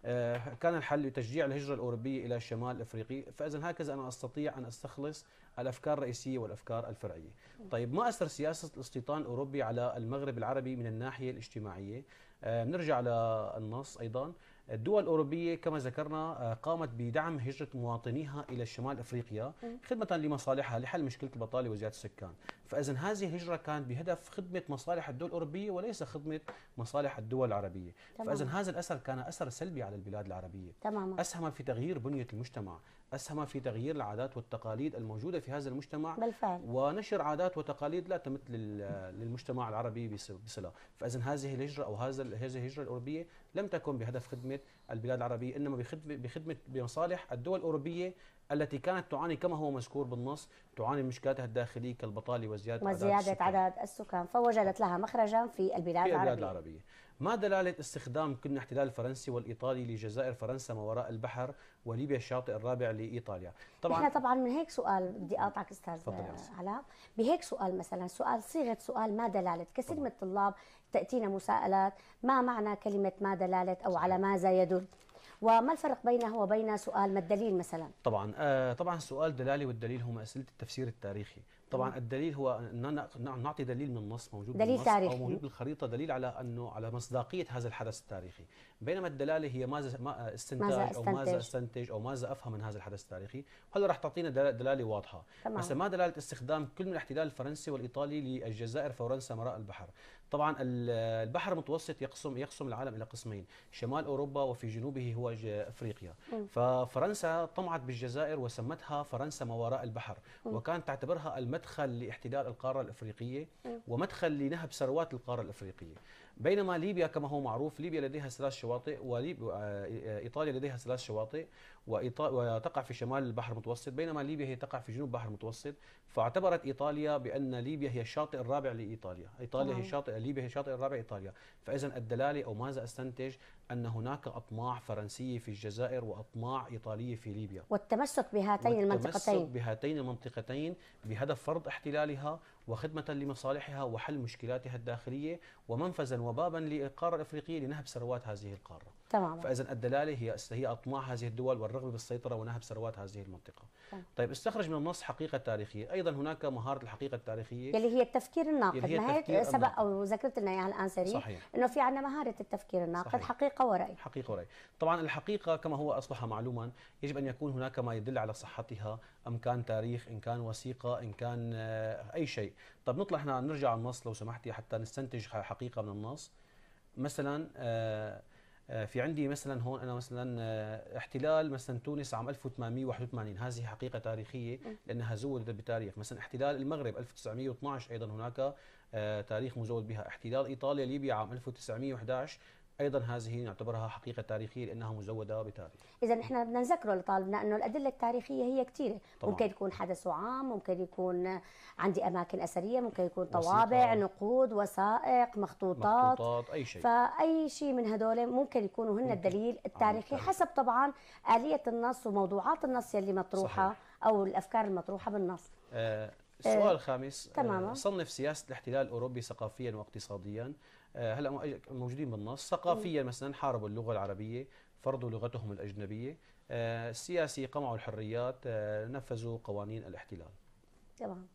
آه، كان الحل لتشجيع الهجرة الأوروبية إلى الشمال الأفريقي فإذا هكذا أنا أستطيع أن أستخلص الأفكار الرئيسية والأفكار الفرعية طيب ما أثر سياسة الاستيطان الأوروبي على المغرب العربي من الناحية الاجتماعية آه، نرجع للنص أيضا الدول الأوروبية كما ذكرنا آه، قامت بدعم هجرة مواطنيها إلى شمال أفريقيا خدمة لمصالحها لحل مشكلة البطالة وزيادة السكان فاذا هذه الهجره كانت بهدف خدمه مصالح الدول الاوروبيه وليس خدمه مصالح الدول العربيه فاذا هذا الاثر كان اثر سلبي على البلاد العربيه تماما. اسهم في تغيير بنيه المجتمع اسهم في تغيير العادات والتقاليد الموجوده في هذا المجتمع بالفعل ونشر عادات وتقاليد لا تمت للمجتمع العربي بصله فاذا هذه الهجره او هذا هذه الهجره الاوروبيه لم تكن بهدف خدمه البلاد العربيه انما بخدمه بمصالح الدول الاوروبيه التي كانت تعاني كما هو مذكور بالنص تعاني مشكلاتها الداخليه كالبطاله وزياده وزياده عدد السكان, عدد السكان فوجدت لها مخرجا في البلاد في العربيه, العربية. ما دلاله استخدام كن احتلال الفرنسي والايطالي لجزائر فرنسا ما وراء البحر وليبيا الشاطئ الرابع لايطاليا طبعا إحنا طبعا من هيك سؤال بدي اقاطعك استاذ علاء بهيك سؤال مثلا سؤال صيغه سؤال ما دلاله كثير من الطلاب تأتينا مساءلات ما معنى كلمة ما دلالت أو على ماذا يدل وما الفرق بينه وبين سؤال ما الدليل مثلا طبعا آه طبعا السؤال دلالي والدليل هما أسئلة التفسير التاريخي طبعا الدليل هو أننا نعطي دليل من النص موجود دليل تاريخي. او موجود بالخريطه دليل على انه على مصداقيه هذا الحدث التاريخي بينما الدلاله هي ماذا ما استنتاج ماذا او ماذا استنتج او ماذا افهم من هذا الحدث التاريخي هل راح تعطينا دلاله واضحه مثلا ما دلاله استخدام كل من الاحتلال الفرنسي والايطالي للجزائر فرنسا مراء البحر طبعا البحر المتوسط يقسم يقسم العالم الى قسمين شمال اوروبا وفي جنوبه هو افريقيا ففرنسا طمعت بالجزائر وسمتها فرنسا ما وراء البحر وكانت تعتبرها المدخل لاحتلال القاره الافريقيه ومدخل لنهب ثروات القاره الافريقيه بينما ليبيا كما هو معروف ليبيا لديها ثلاث شواطئ وإيطاليا آه، آه، لديها ثلاث شواطئ وتقع في شمال البحر المتوسط بينما ليبيا هي تقع في جنوب البحر المتوسط فاعتبرت إيطاليا بأن ليبيا هي الشاطئ الرابع لإيطاليا إيطاليا هي شاطئ ليبيا هي الشاطئ الرابع إيطاليا فإذا الدلالة أو ماذا أستنتج أن هناك أطماع فرنسية في الجزائر وأطماع إيطالية في ليبيا والتمسك بهاتين والتمسك المنطقتين والتمسك بهاتين المنطقتين بهدف فرض احتلالها وخدمة لمصالحها وحل مشكلاتها الداخلية ومنفذا وبابا للقارة الإفريقية لنهب ثروات هذه القارة تماما فإذا الدلالة هي هي أطماع هذه الدول والرغبة بالسيطرة ونهب ثروات هذه المنطقة طيب. طيب استخرج من النص حقيقة تاريخية أيضا هناك مهارة الحقيقة التاريخية اللي هي التفكير الناقد ما هيك سبق أو ذكرت لنا إياها الآن سريع صحيح. أنه في عندنا مهارة التفكير الناقد صحيح. حقيقة ورأي حقيقة ورأي طبعا الحقيقة كما هو أصبح معلوما يجب أن يكون هناك ما يدل على صحتها أم كان تاريخ إن كان وثيقة إن كان آه، أي شيء طب نطلع احنا نرجع على النص لو سمحتي حتى نستنتج حقيقه من النص مثلا آه، آه، في عندي مثلا هون انا مثلا آه، احتلال مثلا تونس عام 1881 هذه حقيقه تاريخيه لانها زودت بتاريخ مثلا احتلال المغرب 1912 ايضا هناك تاريخ مزود بها احتلال ايطاليا ليبيا عام 1911 ايضا هذه نعتبرها حقيقه تاريخيه لانها مزوده بتاريخ. اذا احنا بدنا نذكره لطالبنا انه الادله التاريخيه هي كثيره، طبعا. ممكن يكون حدث عام، ممكن يكون عندي اماكن اثريه، ممكن يكون طوابع، نقود، وثائق، مخطوطات مخطوطات اي شيء فاي شيء من هدول ممكن يكونوا هن ممكن. الدليل التاريخي حسب طبعا اليه النص وموضوعات النص يلي مطروحه صحيح. او الافكار المطروحه بالنص. آه, آه، السؤال الخامس آه، تماما صنف سياسة الاحتلال الأوروبي ثقافيا واقتصاديا آه، هلا موجودين بالنص ثقافيا مثلا حاربوا اللغه العربيه فرضوا لغتهم الاجنبيه آه، السياسي قمعوا الحريات آه، نفذوا قوانين الاحتلال تمام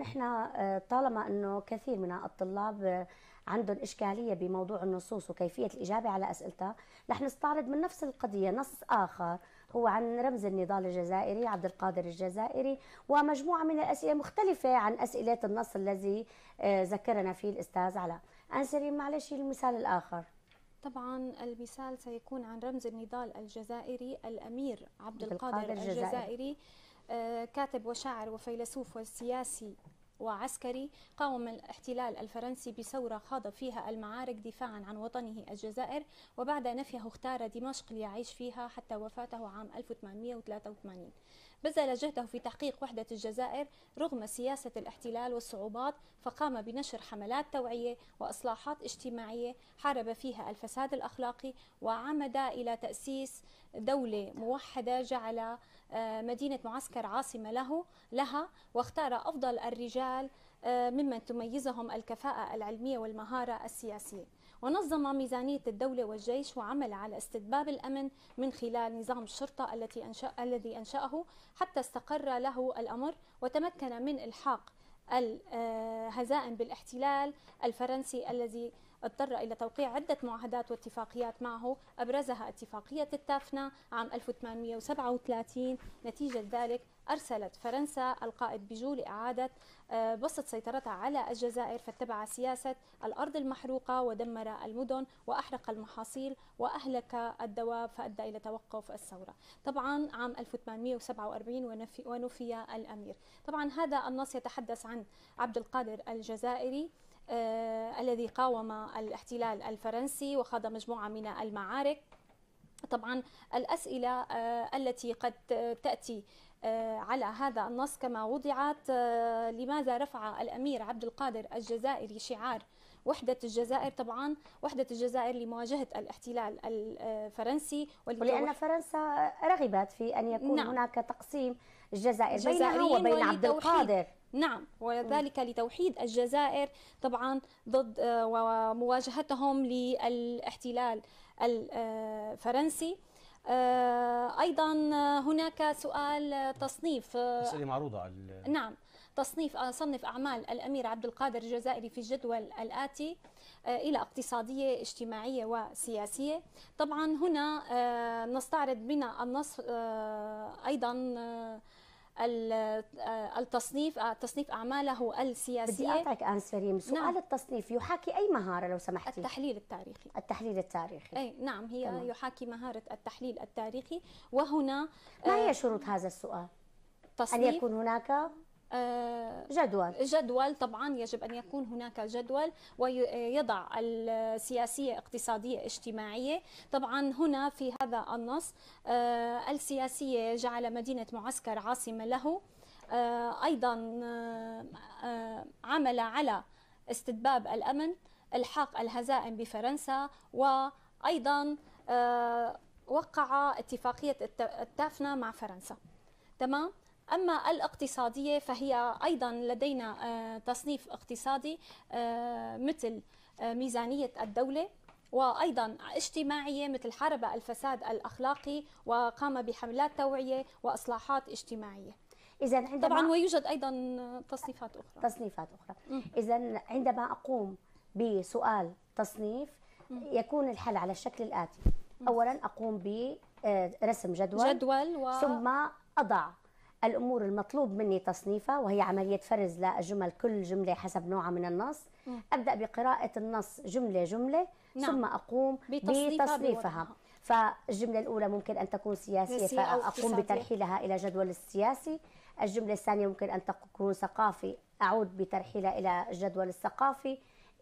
نحن طالما انه كثير من الطلاب عندهم إشكالية بموضوع النصوص وكيفية الإجابة على أسئلتها رح نستعرض من نفس القضية نص آخر هو عن رمز النضال الجزائري عبد القادر الجزائري ومجموعة من الأسئلة مختلفة عن أسئلة النص الذي آه، ذكرنا فيه الأستاذ علاء أنسري معلش المثال الآخر طبعا المثال سيكون عن رمز النضال الجزائري الأمير عبد القادر الجزائري, الجزائري آه، كاتب وشاعر وفيلسوف وسياسي وعسكري قاوم الاحتلال الفرنسي بثورة خاض فيها المعارك دفاعا عن وطنه الجزائر وبعد نفيه اختار دمشق ليعيش فيها حتى وفاته عام 1883 بذل جهده في تحقيق وحدة الجزائر رغم سياسة الاحتلال والصعوبات فقام بنشر حملات توعية وإصلاحات اجتماعية حارب فيها الفساد الأخلاقي وعمد إلى تأسيس دولة موحدة جعل آه، مدينة معسكر عاصمة له لها واختار أفضل الرجال آه، ممن تميزهم الكفاءة العلمية والمهارة السياسية ونظم ميزانية الدولة والجيش وعمل على استتباب الأمن من خلال نظام الشرطة التي أنشأ الذي أنشأه حتى استقر له الأمر وتمكن من إلحاق الهزائم آه، بالاحتلال الفرنسي الذي اضطر إلى توقيع عدة معاهدات واتفاقيات معه أبرزها اتفاقية التافنا عام 1837 نتيجة ذلك أرسلت فرنسا القائد بيجو لإعادة آه، بسط سيطرتها على الجزائر فاتبع سياسة الأرض المحروقة ودمر المدن وأحرق المحاصيل وأهلك الدواب فأدى إلى توقف الثورة طبعا عام 1847 ونفي الأمير طبعا هذا النص يتحدث عن عبد القادر الجزائري آه، الذي قاوم الاحتلال الفرنسي وخاض مجموعة من المعارك طبعا الأسئلة آه، التي قد تأتي آه، على هذا النص كما وضعت لماذا رفع الأمير عبد القادر الجزائري شعار وحدة الجزائر طبعا وحدة الجزائر لمواجهة الاحتلال الفرنسي ولأن فرنسا رغبت في أن يكون نعم. هناك تقسيم الجزائر بينها وبين عبد القادر نعم وذلك لتوحيد الجزائر طبعا ضد آه، ومواجهتهم للاحتلال الفرنسي آه، ايضا هناك سؤال تصنيف مساله آه، معروضه على نعم تصنيف صنف اعمال الامير عبد القادر الجزائري في الجدول الاتي الى اقتصاديه اجتماعيه وسياسيه طبعا هنا نستعرض بنا النص ايضا آه، التصنيف آه، تصنيف اعماله السياسيه بدي اعطيك انس ريم نعم. سؤال نعم. التصنيف يحاكي اي مهاره لو سمحتي التحليل التاريخي التحليل التاريخي اي نعم هي تمام. يحاكي مهاره التحليل التاريخي وهنا ما هي آه، شروط هذا السؤال تصنيف أن يكون هناك آه، جدول جدول طبعا يجب ان يكون هناك جدول ويضع السياسيه اقتصاديه اجتماعيه طبعا هنا في هذا النص آه، السياسيه جعل مدينه معسكر عاصمه له آه، ايضا عمل على استدباب الامن الحاق الهزائم بفرنسا وايضا وقع اتفاقيه التافنا مع فرنسا تمام أما الاقتصادية فهي أيضا لدينا آه، تصنيف اقتصادي آه، مثل آه، ميزانية الدولة وايضا اجتماعيه مثل حارب الفساد الاخلاقي وقام بحملات توعيه واصلاحات اجتماعيه. إذا عندما طبعا ويوجد أيضا تصنيفات أخرى تصنيفات أخرى إذا عندما أقوم بسؤال تصنيف يكون الحل على الشكل الآتي أولا أقوم برسم جدول جدول و... ثم أضع الامور المطلوب مني تصنيفها وهي عمليه فرز لجمل كل جمله حسب نوعها من النص ابدا بقراءه النص جمله جمله نعم. ثم اقوم بتصنيفها, بتصنيفها. فالجملة الأولى ممكن أن تكون سياسية فأقوم بترحيلها إلى جدول السياسي الجملة الثانية ممكن أن تكون ثقافي أعود بترحيلها إلى الجدول الثقافي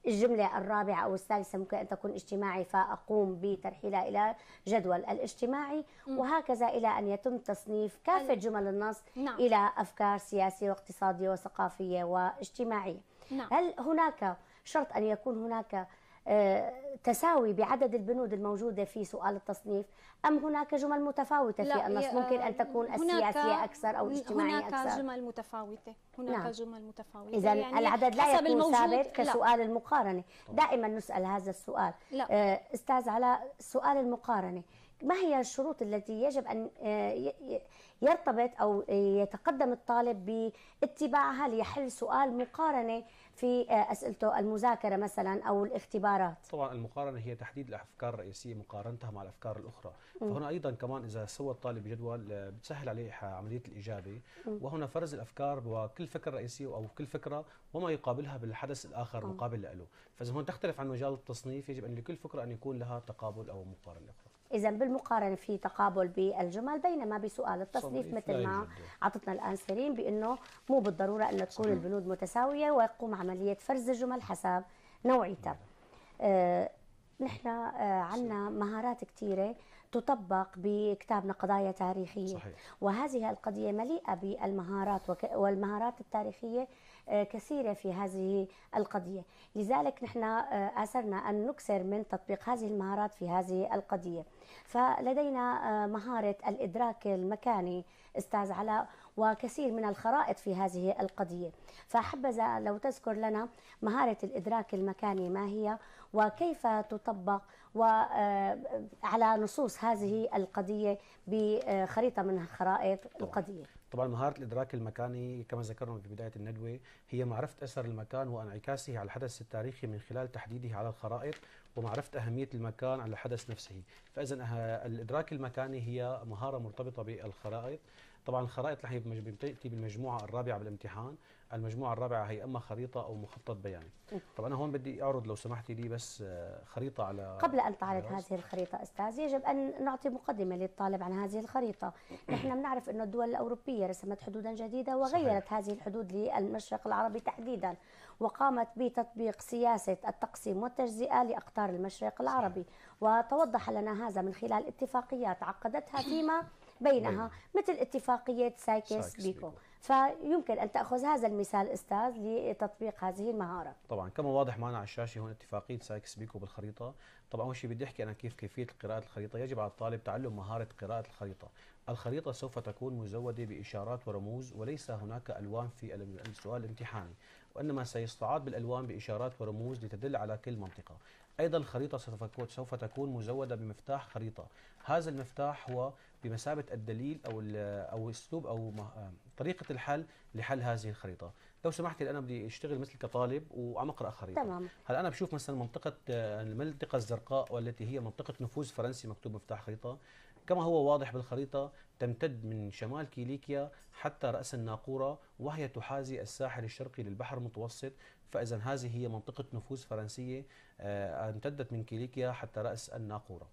الجملة الرابعة أو السادسة ممكن أن تكون اجتماعي فأقوم بترحيلها إلى جدول الاجتماعي وهكذا إلى أن يتم تصنيف كافة جمل النص نعم. إلى أفكار سياسية واقتصادية وثقافية واجتماعية نعم. هل هناك شرط أن يكون هناك تساوي بعدد البنود الموجودة في سؤال التصنيف أم هناك جمل متفاوتة في النص ممكن أن آه، تكون السياسية أكثر أو الاجتماعيه هناك أكثر هناك جمل متفاوتة هناك نعم. جمل متفاوتة إذا يعني العدد لا يكون الموجود. ثابت كسؤال لا. المقارنة دائما نسأل هذا السؤال لا. آه، أستاذ على سؤال المقارنة ما هي الشروط التي يجب أن آه، يرتبط أو يتقدم الطالب باتباعها ليحل سؤال مقارنة في آه، اسئلته المذاكره مثلا او الاختبارات طبعا المقارنه هي تحديد الافكار الرئيسيه مقارنتها مع الافكار الاخرى م. فهنا ايضا كمان اذا سوى الطالب جدول آه، بتسهل عليه عمليه الاجابه وهنا فرز الافكار وكل فكره رئيسيه او كل فكره وما يقابلها بالحدث الاخر آه. مقابل له فاذا هون تختلف عن مجال التصنيف يجب ان لكل فكره ان يكون لها تقابل او مقارنه اخرى اذا بالمقارنه في تقابل بالجمل بينما بسؤال التصنيف مثل ما اعطتنا الان سليم بانه مو بالضروره انه تكون البنود متساويه ويقوم عمليه فرز الجمل حسب نوعيتها نعم. آه نحن آه عندنا مهارات كثيره تطبق بكتابنا قضايا تاريخية صحيح. وهذه القضية مليئة بالمهارات والمهارات التاريخية آه، كثيرة في هذه القضية لذلك نحن آه، أسرنا أن نكسر من تطبيق هذه المهارات في هذه القضية فلدينا آه، مهارة الإدراك المكاني أستاذ علاء وكثير من الخرائط في هذه القضية فحبذا لو تذكر لنا مهارة الإدراك المكاني ما هي وكيف تطبق وعلى آه، نصوص هذه القضية بخريطة من خرائط القضية طبعا مهارة الإدراك المكاني كما ذكرنا في بداية الندوة هي معرفة أثر المكان وانعكاسه على الحدث التاريخي من خلال تحديده على الخرائط ومعرفة أهمية المكان على الحدث نفسه فإذا أه، الإدراك المكاني هي مهارة مرتبطة بالخرائط طبعا الخرائط رح بتاتي بالمجموعه الرابعه بالامتحان المجموعه الرابعه هي اما خريطه او مخطط بياني طبعا انا هون بدي اعرض لو سمحتي لي بس آه، خريطه على قبل ان تعرض هذه الخريطه استاذ يجب ان نعطي مقدمه للطالب عن هذه الخريطه نحن بنعرف انه الدول الاوروبيه رسمت حدودا جديده وغيرت صحيح. هذه الحدود للمشرق العربي تحديدا وقامت بتطبيق سياسه التقسيم والتجزئه لاقطار المشرق العربي صحيح. وتوضح لنا هذا من خلال اتفاقيات عقدتها فيما بينها مثل اتفاقية سايكس بيكو فيمكن أن تأخذ هذا المثال أستاذ لتطبيق هذه المهارة طبعا كما واضح معنا على الشاشة هون اتفاقية سايكس بيكو بالخريطة طبعا أول شيء بدي أحكي أنا كيف كيفية قراءة الخريطة يجب على الطالب تعلم مهارة قراءة الخريطة الخريطة سوف تكون مزودة بإشارات ورموز وليس هناك ألوان في السؤال الامتحاني وإنما سيستعاد بالألوان بإشارات ورموز لتدل على كل منطقة أيضا الخريطة سوف تكون مزودة بمفتاح خريطة هذا المفتاح هو بمثابة الدليل أو أو أسلوب أو آه، طريقة الحل لحل هذه الخريطة لو سمحت أنا بدي أشتغل مثل كطالب وعم أقرأ خريطة تمام هلا أنا بشوف مثلا منطقة آه، المنطقة الزرقاء والتي هي منطقة نفوذ فرنسي مكتوب مفتاح خريطة كما هو واضح بالخريطة تمتد من شمال كيليكيا حتى رأس الناقورة وهي تحاذي الساحل الشرقي للبحر المتوسط فإذا هذه هي منطقة نفوذ فرنسية آه، امتدت من كيليكيا حتى رأس الناقورة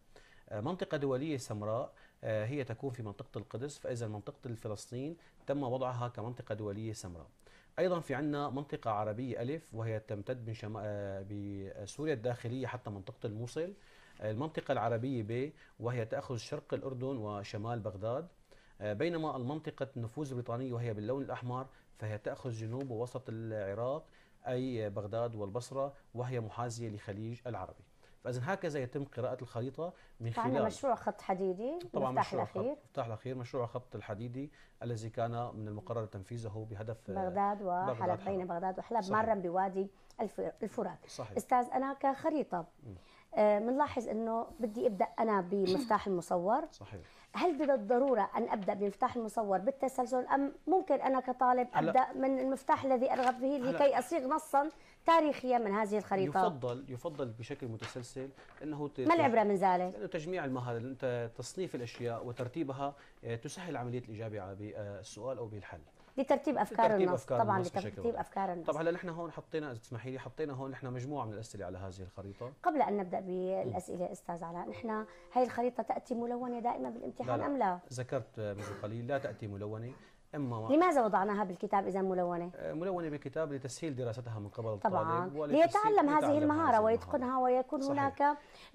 آه، منطقة دولية سمراء آه، هي تكون في منطقة القدس فإذا منطقة فلسطين تم وضعها كمنطقة دولية سمراء ايضا في عندنا منطقه عربيه الف وهي تمتد من شما... بسوريا الداخليه حتى منطقه الموصل المنطقه العربيه ب وهي تاخذ شرق الاردن وشمال بغداد بينما المنطقة النفوذ البريطانية وهي باللون الأحمر فهي تأخذ جنوب ووسط العراق أي بغداد والبصرة وهي محاذية لخليج العربي فاذا هكذا يتم قراءه الخريطه من خلال مشروع خط حديدي طبعا مفتاح الاخير مفتاح الاخير مشروع خط الحديدي الذي كان من المقرر تنفيذه بهدف بغداد وحلب بين بغداد وحلب مارا بوادي الفرات صحيح. استاذ انا كخريطه بنلاحظ آه، انه بدي ابدا انا بمفتاح المصور صحيح هل بالضرورة الضروره ان ابدا بمفتاح المصور بالتسلسل ام ممكن انا كطالب ابدا من المفتاح الذي ارغب به لكي اصيغ نصا تاريخيا من هذه الخريطه يفضل يفضل بشكل متسلسل انه ما العبره من ذلك؟ لانه تجميع المهارة انت تصنيف الاشياء وترتيبها آه، تسهل عمليه الاجابه بالسؤال آه، او بالحل لترتيب افكار لترتيب النص أفكار طبعا النص لترتيب افكار النص طبعا هلا نحن هون حطينا اذا تسمحي لي حطينا هون نحن مجموعه من الاسئله على هذه الخريطه قبل ان نبدا بالاسئله استاذ علاء نحن هي الخريطه تاتي ملونه دائما بالامتحان لا لا. ام لا ذكرت منذ قليل لا تاتي ملونه اما لماذا وضعناها بالكتاب اذا ملونه؟ آه، ملونه بالكتاب لتسهيل دراستها من قبل طبعا الطالب ليتعلم هذه المهاره ويتقنها ويكون صحيح. هناك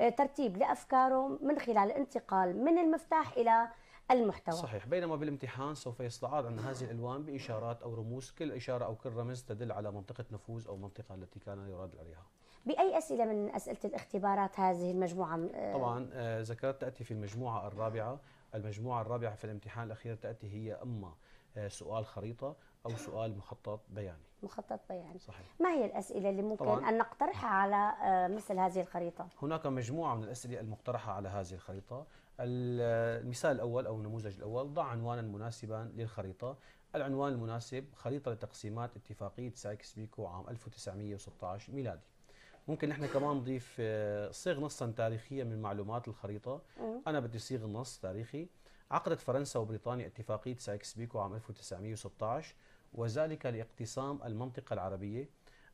آه، ترتيب لافكاره من خلال الانتقال من المفتاح الى المحتوى صحيح بينما بالامتحان سوف يستعاض عن هذه الألوان بإشارات أو رموز كل إشارة أو كل رمز تدل على منطقة نفوذ أو منطقة التي كان يراد عليها بأي أسئلة من أسئلة الاختبارات هذه المجموعة؟ طبعا آه، ذكرت تأتي في المجموعة الرابعة المجموعة الرابعة في الامتحان الأخير تأتي هي أما آه، سؤال خريطة أو سؤال مخطط بياني مخطط بياني صحيح. ما هي الأسئلة اللي ممكن طبعاً. أن نقترحها على آه، مثل هذه الخريطة؟ هناك مجموعة من الأسئلة المقترحة على هذه الخريطة المثال الأول أو النموذج الأول ضع عنوانا مناسبا للخريطة العنوان المناسب خريطة لتقسيمات اتفاقية سايكس بيكو عام 1916 ميلادي ممكن نحن كمان نضيف آه، صيغ نصا تاريخيا من معلومات الخريطة أنا بدي صيغ نص تاريخي عقدت فرنسا وبريطانيا اتفاقية سايكس بيكو عام 1916 وذلك لاقتسام المنطقة العربية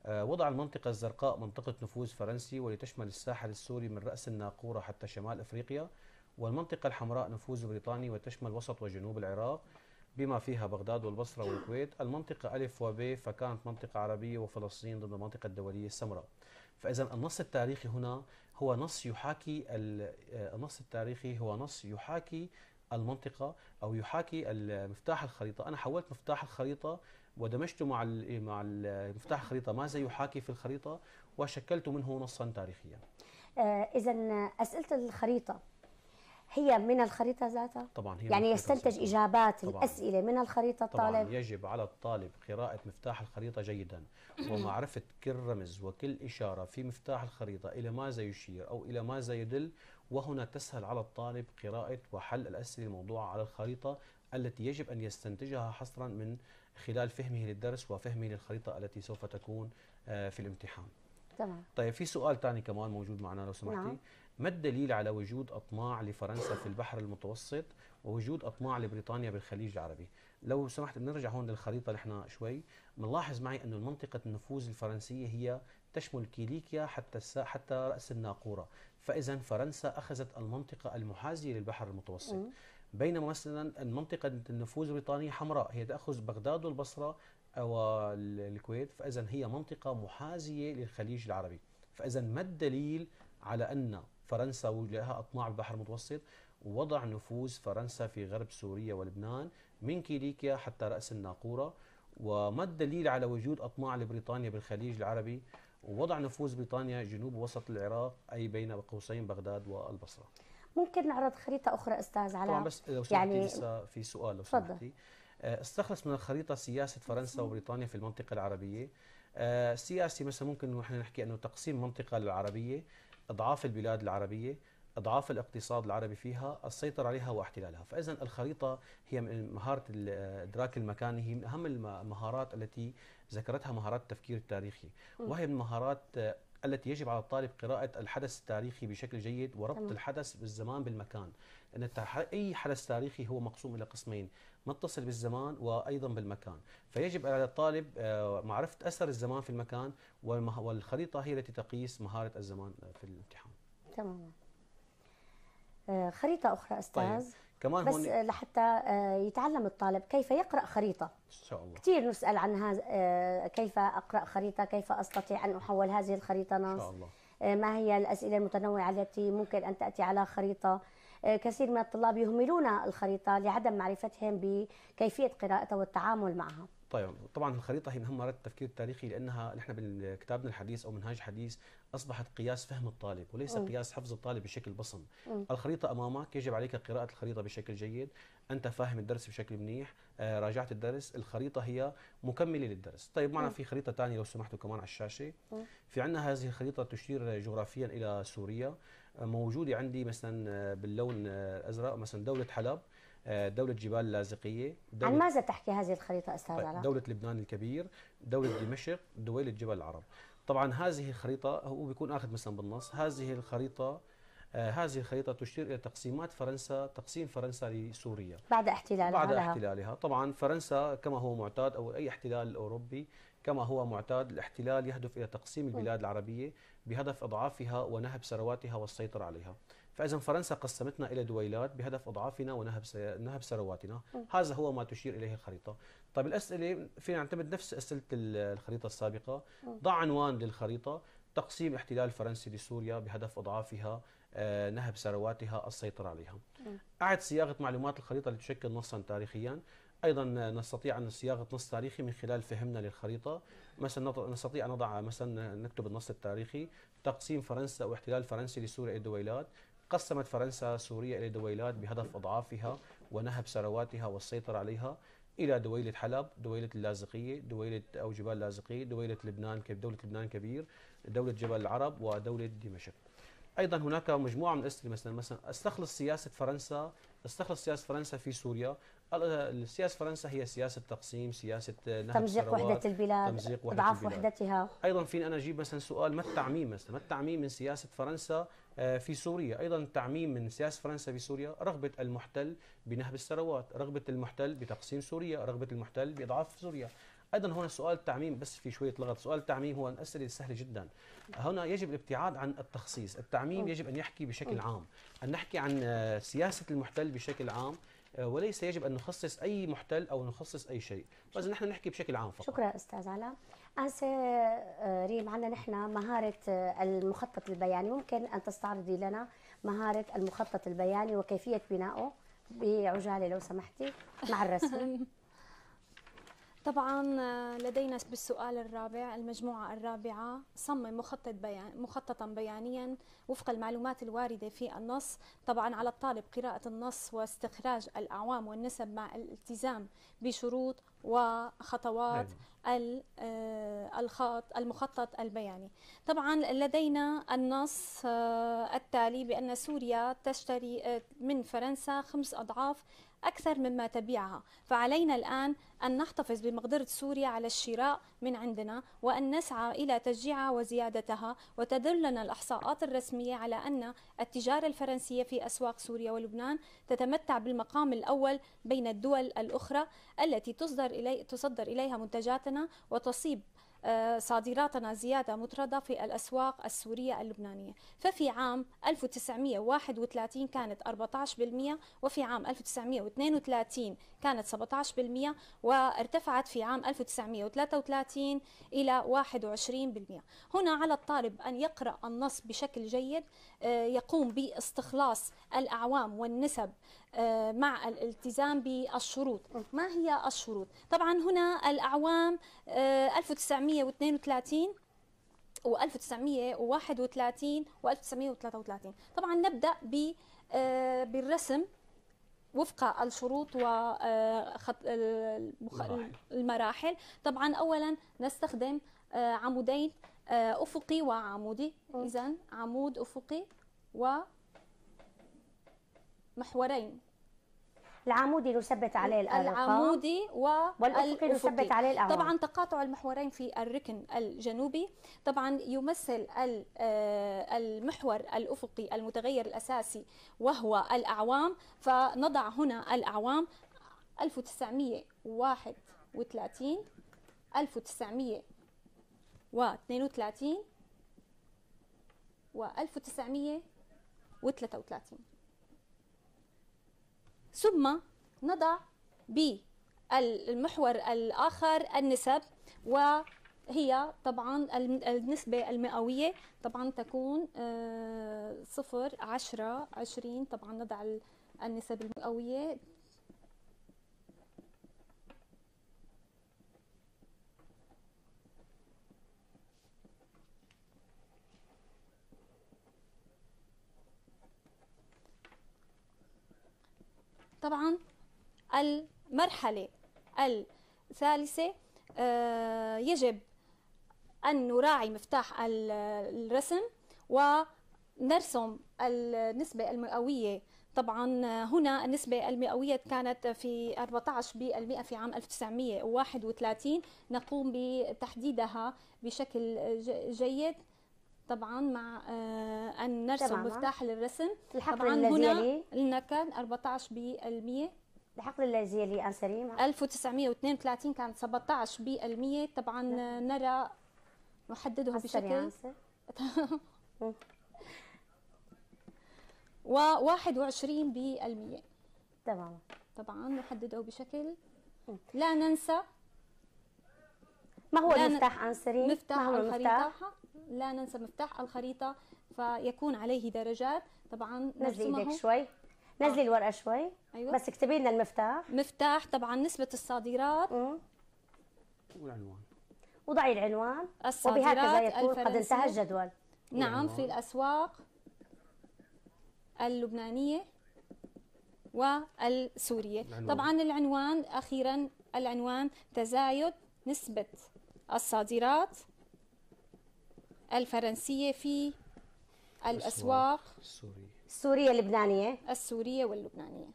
آه، وضع المنطقة الزرقاء منطقة نفوذ فرنسي ولتشمل الساحل السوري من رأس الناقورة حتى شمال أفريقيا والمنطقة الحمراء نفوذ بريطاني وتشمل وسط وجنوب العراق بما فيها بغداد والبصرة والكويت المنطقة ألف وب فكانت منطقة عربية وفلسطين ضمن المنطقة الدولية السمراء فإذا النص التاريخي هنا هو نص يحاكي آه، النص التاريخي هو نص يحاكي المنطقة أو يحاكي مفتاح الخريطة أنا حولت مفتاح الخريطة ودمجته مع ال إيه، مع ال آه، مفتاح الخريطة ماذا يحاكي في الخريطة وشكلت منه نصا تاريخيا آه إذا أسئلة الخريطة هي من الخريطة ذاتها؟ طبعا هي يعني يستنتج صحيح. إجابات طبعًا. الأسئلة من الخريطة الطالب؟ طبعا يجب على الطالب قراءة مفتاح الخريطة جيدا ومعرفة كل رمز وكل إشارة في مفتاح الخريطة إلى ماذا يشير أو إلى ماذا يدل وهنا تسهل على الطالب قراءة وحل الأسئلة الموضوعة على الخريطة التي يجب أن يستنتجها حصرا من خلال فهمه للدرس وفهمه للخريطة التي سوف تكون آه، في الامتحان تمام طيب في سؤال ثاني كمان موجود معنا لو سمحتي نعم. ما الدليل على وجود أطماع لفرنسا في البحر المتوسط ووجود أطماع لبريطانيا بالخليج العربي لو سمحت بنرجع هون للخريطة نحن شوي بنلاحظ معي أنه منطقة النفوذ الفرنسية هي تشمل كيليكيا حتى السا حتى رأس الناقورة فإذا فرنسا أخذت المنطقة المحاذية للبحر المتوسط بينما مثلا المنطقة النفوذ البريطانية حمراء هي تأخذ بغداد والبصرة والكويت فإذا هي منطقة محاذية للخليج العربي فإذا ما الدليل على أن فرنسا ولها أطماع بالبحر المتوسط ووضع نفوذ فرنسا في غرب سوريا ولبنان من كيليكيا حتى رأس الناقورة وما الدليل على وجود أطماع لبريطانيا بالخليج العربي ووضع نفوذ بريطانيا جنوب وسط العراق أي بين قوسين بغداد والبصرة ممكن نعرض خريطة أخرى أستاذ على طبعا بس لو يعني لسه في سؤال لو سمحتي آه، استخلص من الخريطة سياسة فرنسا وبريطانيا في المنطقة العربية آه، سياسي مثلا ممكن نحن نحكي أنه تقسيم المنطقة العربية اضعاف البلاد العربيه اضعاف الاقتصاد العربي فيها السيطره عليها واحتلالها فاذا الخريطه هي من مهاره ادراك المكان هي من اهم المهارات التي ذكرتها مهارات التفكير التاريخي وهي من مهارات التي يجب على الطالب قراءة الحدث التاريخي بشكل جيد وربط تمام. الحدث بالزمان بالمكان أن أي حدث تاريخي هو مقسوم إلى قسمين متصل بالزمان وأيضا بالمكان فيجب على الطالب آه، معرفة أثر الزمان في المكان والخريطة هي التي تقيس مهارة الزمان آه، في الامتحان تمام آه، خريطة أخرى أستاذ طيب. كمان بس هون... آه، لحتى آه، يتعلم الطالب كيف يقرأ خريطة إن شاء الله كثير نسأل عنها آه، كيف أقرأ خريطة كيف أستطيع أن أحول هذه الخريطة نص إن شاء الله ما هي الأسئلة المتنوعة التي ممكن أن تأتي على خريطة كثير من الطلاب يهملون الخريطة لعدم معرفتهم بكيفية قراءتها والتعامل معها طيب طبعا الخريطه هي من اهم التفكير التاريخي لانها نحن بكتابنا الحديث او منهاج حديث اصبحت قياس فهم الطالب وليس م. قياس حفظ الطالب بشكل بصم م. الخريطه امامك يجب عليك قراءه الخريطه بشكل جيد انت فاهم الدرس بشكل منيح آه راجعت الدرس الخريطه هي مكمله للدرس طيب معنا م. في خريطه ثانيه لو سمحتوا كمان على الشاشه م. في عندنا هذه الخريطه تشير جغرافيا الى سوريا آه، موجوده عندي مثلا آه، باللون آه، الازرق مثلا دوله حلب آه، دولة جبال اللاذقية عن ماذا تحكي هذه الخريطة أستاذ طيب، علاء؟ دولة لبنان الكبير دولة دمشق دويلة جبال العرب طبعا هذه الخريطة هو بيكون أخذ مثلا بالنص هذه الخريطة آه، هذه الخريطة تشير إلى تقسيمات فرنسا تقسيم فرنسا لسوريا بعد احتلالها بعد احتلالها طبعا فرنسا كما هو معتاد أو أي احتلال أوروبي كما هو معتاد الاحتلال يهدف إلى تقسيم البلاد العربية بهدف إضعافها ونهب ثرواتها والسيطرة عليها فاذا فرنسا قسمتنا الى دويلات بهدف اضعافنا ونهب نهب ثرواتنا هذا هو ما تشير اليه الخريطه طيب الاسئله فينا نعتمد نفس اسئله الخريطه السابقه ضع عنوان للخريطه تقسيم احتلال فرنسي لسوريا بهدف اضعافها آه، نهب ثرواتها السيطره عليها اعد صياغه معلومات الخريطه لتشكل نصا تاريخيا ايضا نستطيع ان صياغه نص تاريخي من خلال فهمنا للخريطه مثلا نستطيع ان نضع مثلا نكتب النص التاريخي تقسيم فرنسا واحتلال فرنسي لسوريا الى دويلات قسمت فرنسا سوريا إلى دويلات بهدف إضعافها ونهب ثرواتها والسيطرة عليها إلى دويلة حلب، دويلة اللاذقية، دويلة أو جبال اللاذقية، دويلة لبنان دولة لبنان كبير، دولة جبل العرب ودولة دمشق. ايضا هناك مجموعه من الاسئله مثلا مثلا استخلص سياسه فرنسا استخلص سياسه فرنسا في سوريا سياسه فرنسا هي سياسه تقسيم سياسه نهب تمزيق وحده البلاد تمزيق وحده اضعاف وحدتها ايضا فين انا اجيب مثلا سؤال ما التعميم مثلا ما التعميم من سياسه فرنسا آه، في سوريا أيضا تعميم من سياسة فرنسا في سوريا رغبة المحتل بنهب الثروات رغبة المحتل بتقسيم سوريا رغبة المحتل بإضعاف سوريا ايضا هنا سؤال التعميم بس في شويه لغط سؤال التعميم هو اسئله سهله جدا هنا يجب الابتعاد عن التخصيص التعميم يجب ان يحكي بشكل عام ان نحكي عن سياسه المحتل بشكل عام آه، وليس يجب ان نخصص اي محتل او نخصص اي شيء فإذا نحن نحكي بشكل عام فقط شكرا استاذ علاء أنسى آه، ريم عندنا نحن مهارة آه، المخطط البياني ممكن أن تستعرضي لنا مهارة المخطط البياني وكيفية بنائه بعجالة لو سمحتي مع الرسم *laughs* طبعا آه، لدينا بالسؤال الرابع المجموعة الرابعة صمم مخطط بيان مخططا بيانيا وفق المعلومات الواردة في النص طبعا على الطالب قراءة النص واستخراج الأعوام والنسب مع الالتزام بشروط وخطوات أيوة. آه، الخط المخطط البياني طبعا لدينا النص آه، التالي بأن سوريا تشتري من فرنسا خمس أضعاف أكثر مما تبيعها فعلينا الآن أن نحتفظ بمقدرة سوريا على الشراء من عندنا وأن نسعى إلى تشجيعها وزيادتها وتدلنا الإحصاءات الرسمية على أن التجارة الفرنسية في أسواق سوريا ولبنان تتمتع بالمقام الأول بين الدول الأخرى التي تصدر, إلي تصدر إليها منتجاتنا وتصيب صادراتنا زيادة مطردة في الأسواق السورية اللبنانية ففي عام 1931 كانت 14% وفي عام 1932 كانت 17% وارتفعت في عام 1933 إلى 21% هنا على الطالب أن يقرأ النص بشكل جيد آه، يقوم باستخلاص الأعوام والنسب آه، مع الالتزام بالشروط ما هي الشروط طبعا هنا الأعوام 1932 و 1931 و 1933 طبعا نبدأ آه، بالرسم وفق الشروط آه، المراحل طبعا أولا نستخدم عمودين أفقي وعمودي إذا عمود أفقي و محورين العمودي يثبت عليه الارقام العمودي والافقي يثبت عليه الارقام طبعا تقاطع المحورين في الركن الجنوبي طبعا يمثل آه، المحور الافقي المتغير الاساسي وهو الاعوام فنضع هنا الاعوام 1931 1932 و 1933 ثم نضع بالمحور الآخر النسب وهي طبعا النسبة المئوية طبعا تكون آه، صفر عشرة عشرين طبعا نضع النسب المئوية طبعا المرحلة الثالثة آه، يجب أن نراعي مفتاح الرسم ونرسم النسبة المئوية طبعا هنا النسبة المئوية كانت في 14% بالمئة في عام 1931 نقوم بتحديدها بشكل جيد طبعا مع ان آه، نرسم مفتاح للرسم الحقل طبعا هنا لنا كان 14 بالمية الحقل اللازيلي سليم 1932 كان 17 بالمية طبعا نعم. نرى نحدده بشكل *laughs* و 21 بالمية تمام طبعا نحدده بشكل لا ننسى ما هو المفتاح عنصري مفتاح ما هو الخريطة لا ننسى مفتاح الخريطة فيكون عليه درجات طبعا نزلي ايدك شوي آه. نزلي الورقة شوي أيوة. بس اكتبي لنا المفتاح مفتاح طبعا نسبة الصادرات والعنوان وضعي العنوان وبهكذا يكون قد انتهى الجدول نعم في الأسواق اللبنانية والسورية العنوان. طبعا العنوان أخيرا العنوان تزايد نسبة الصادرات الفرنسية في الأسواق السورية السورية اللبنانية السورية واللبنانية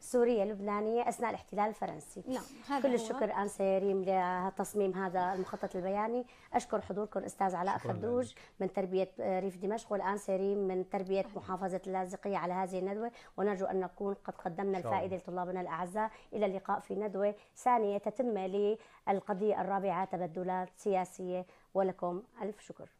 سوريا لبنانية أثناء الاحتلال الفرنسي نعم هذا كل هو. الشكر أنسة ريم لتصميم هذا المخطط البياني أشكر حضوركم أستاذ علاء خدوج من تربية ريف دمشق والأنسة ريم من تربية أهلا. محافظة اللاذقية على هذه الندوة ونرجو أن نكون قد قدمنا الفائدة لطلابنا الأعزاء إلى اللقاء في ندوة ثانية تتم للقضية الرابعة تبدلات سياسية ولكم ألف شكر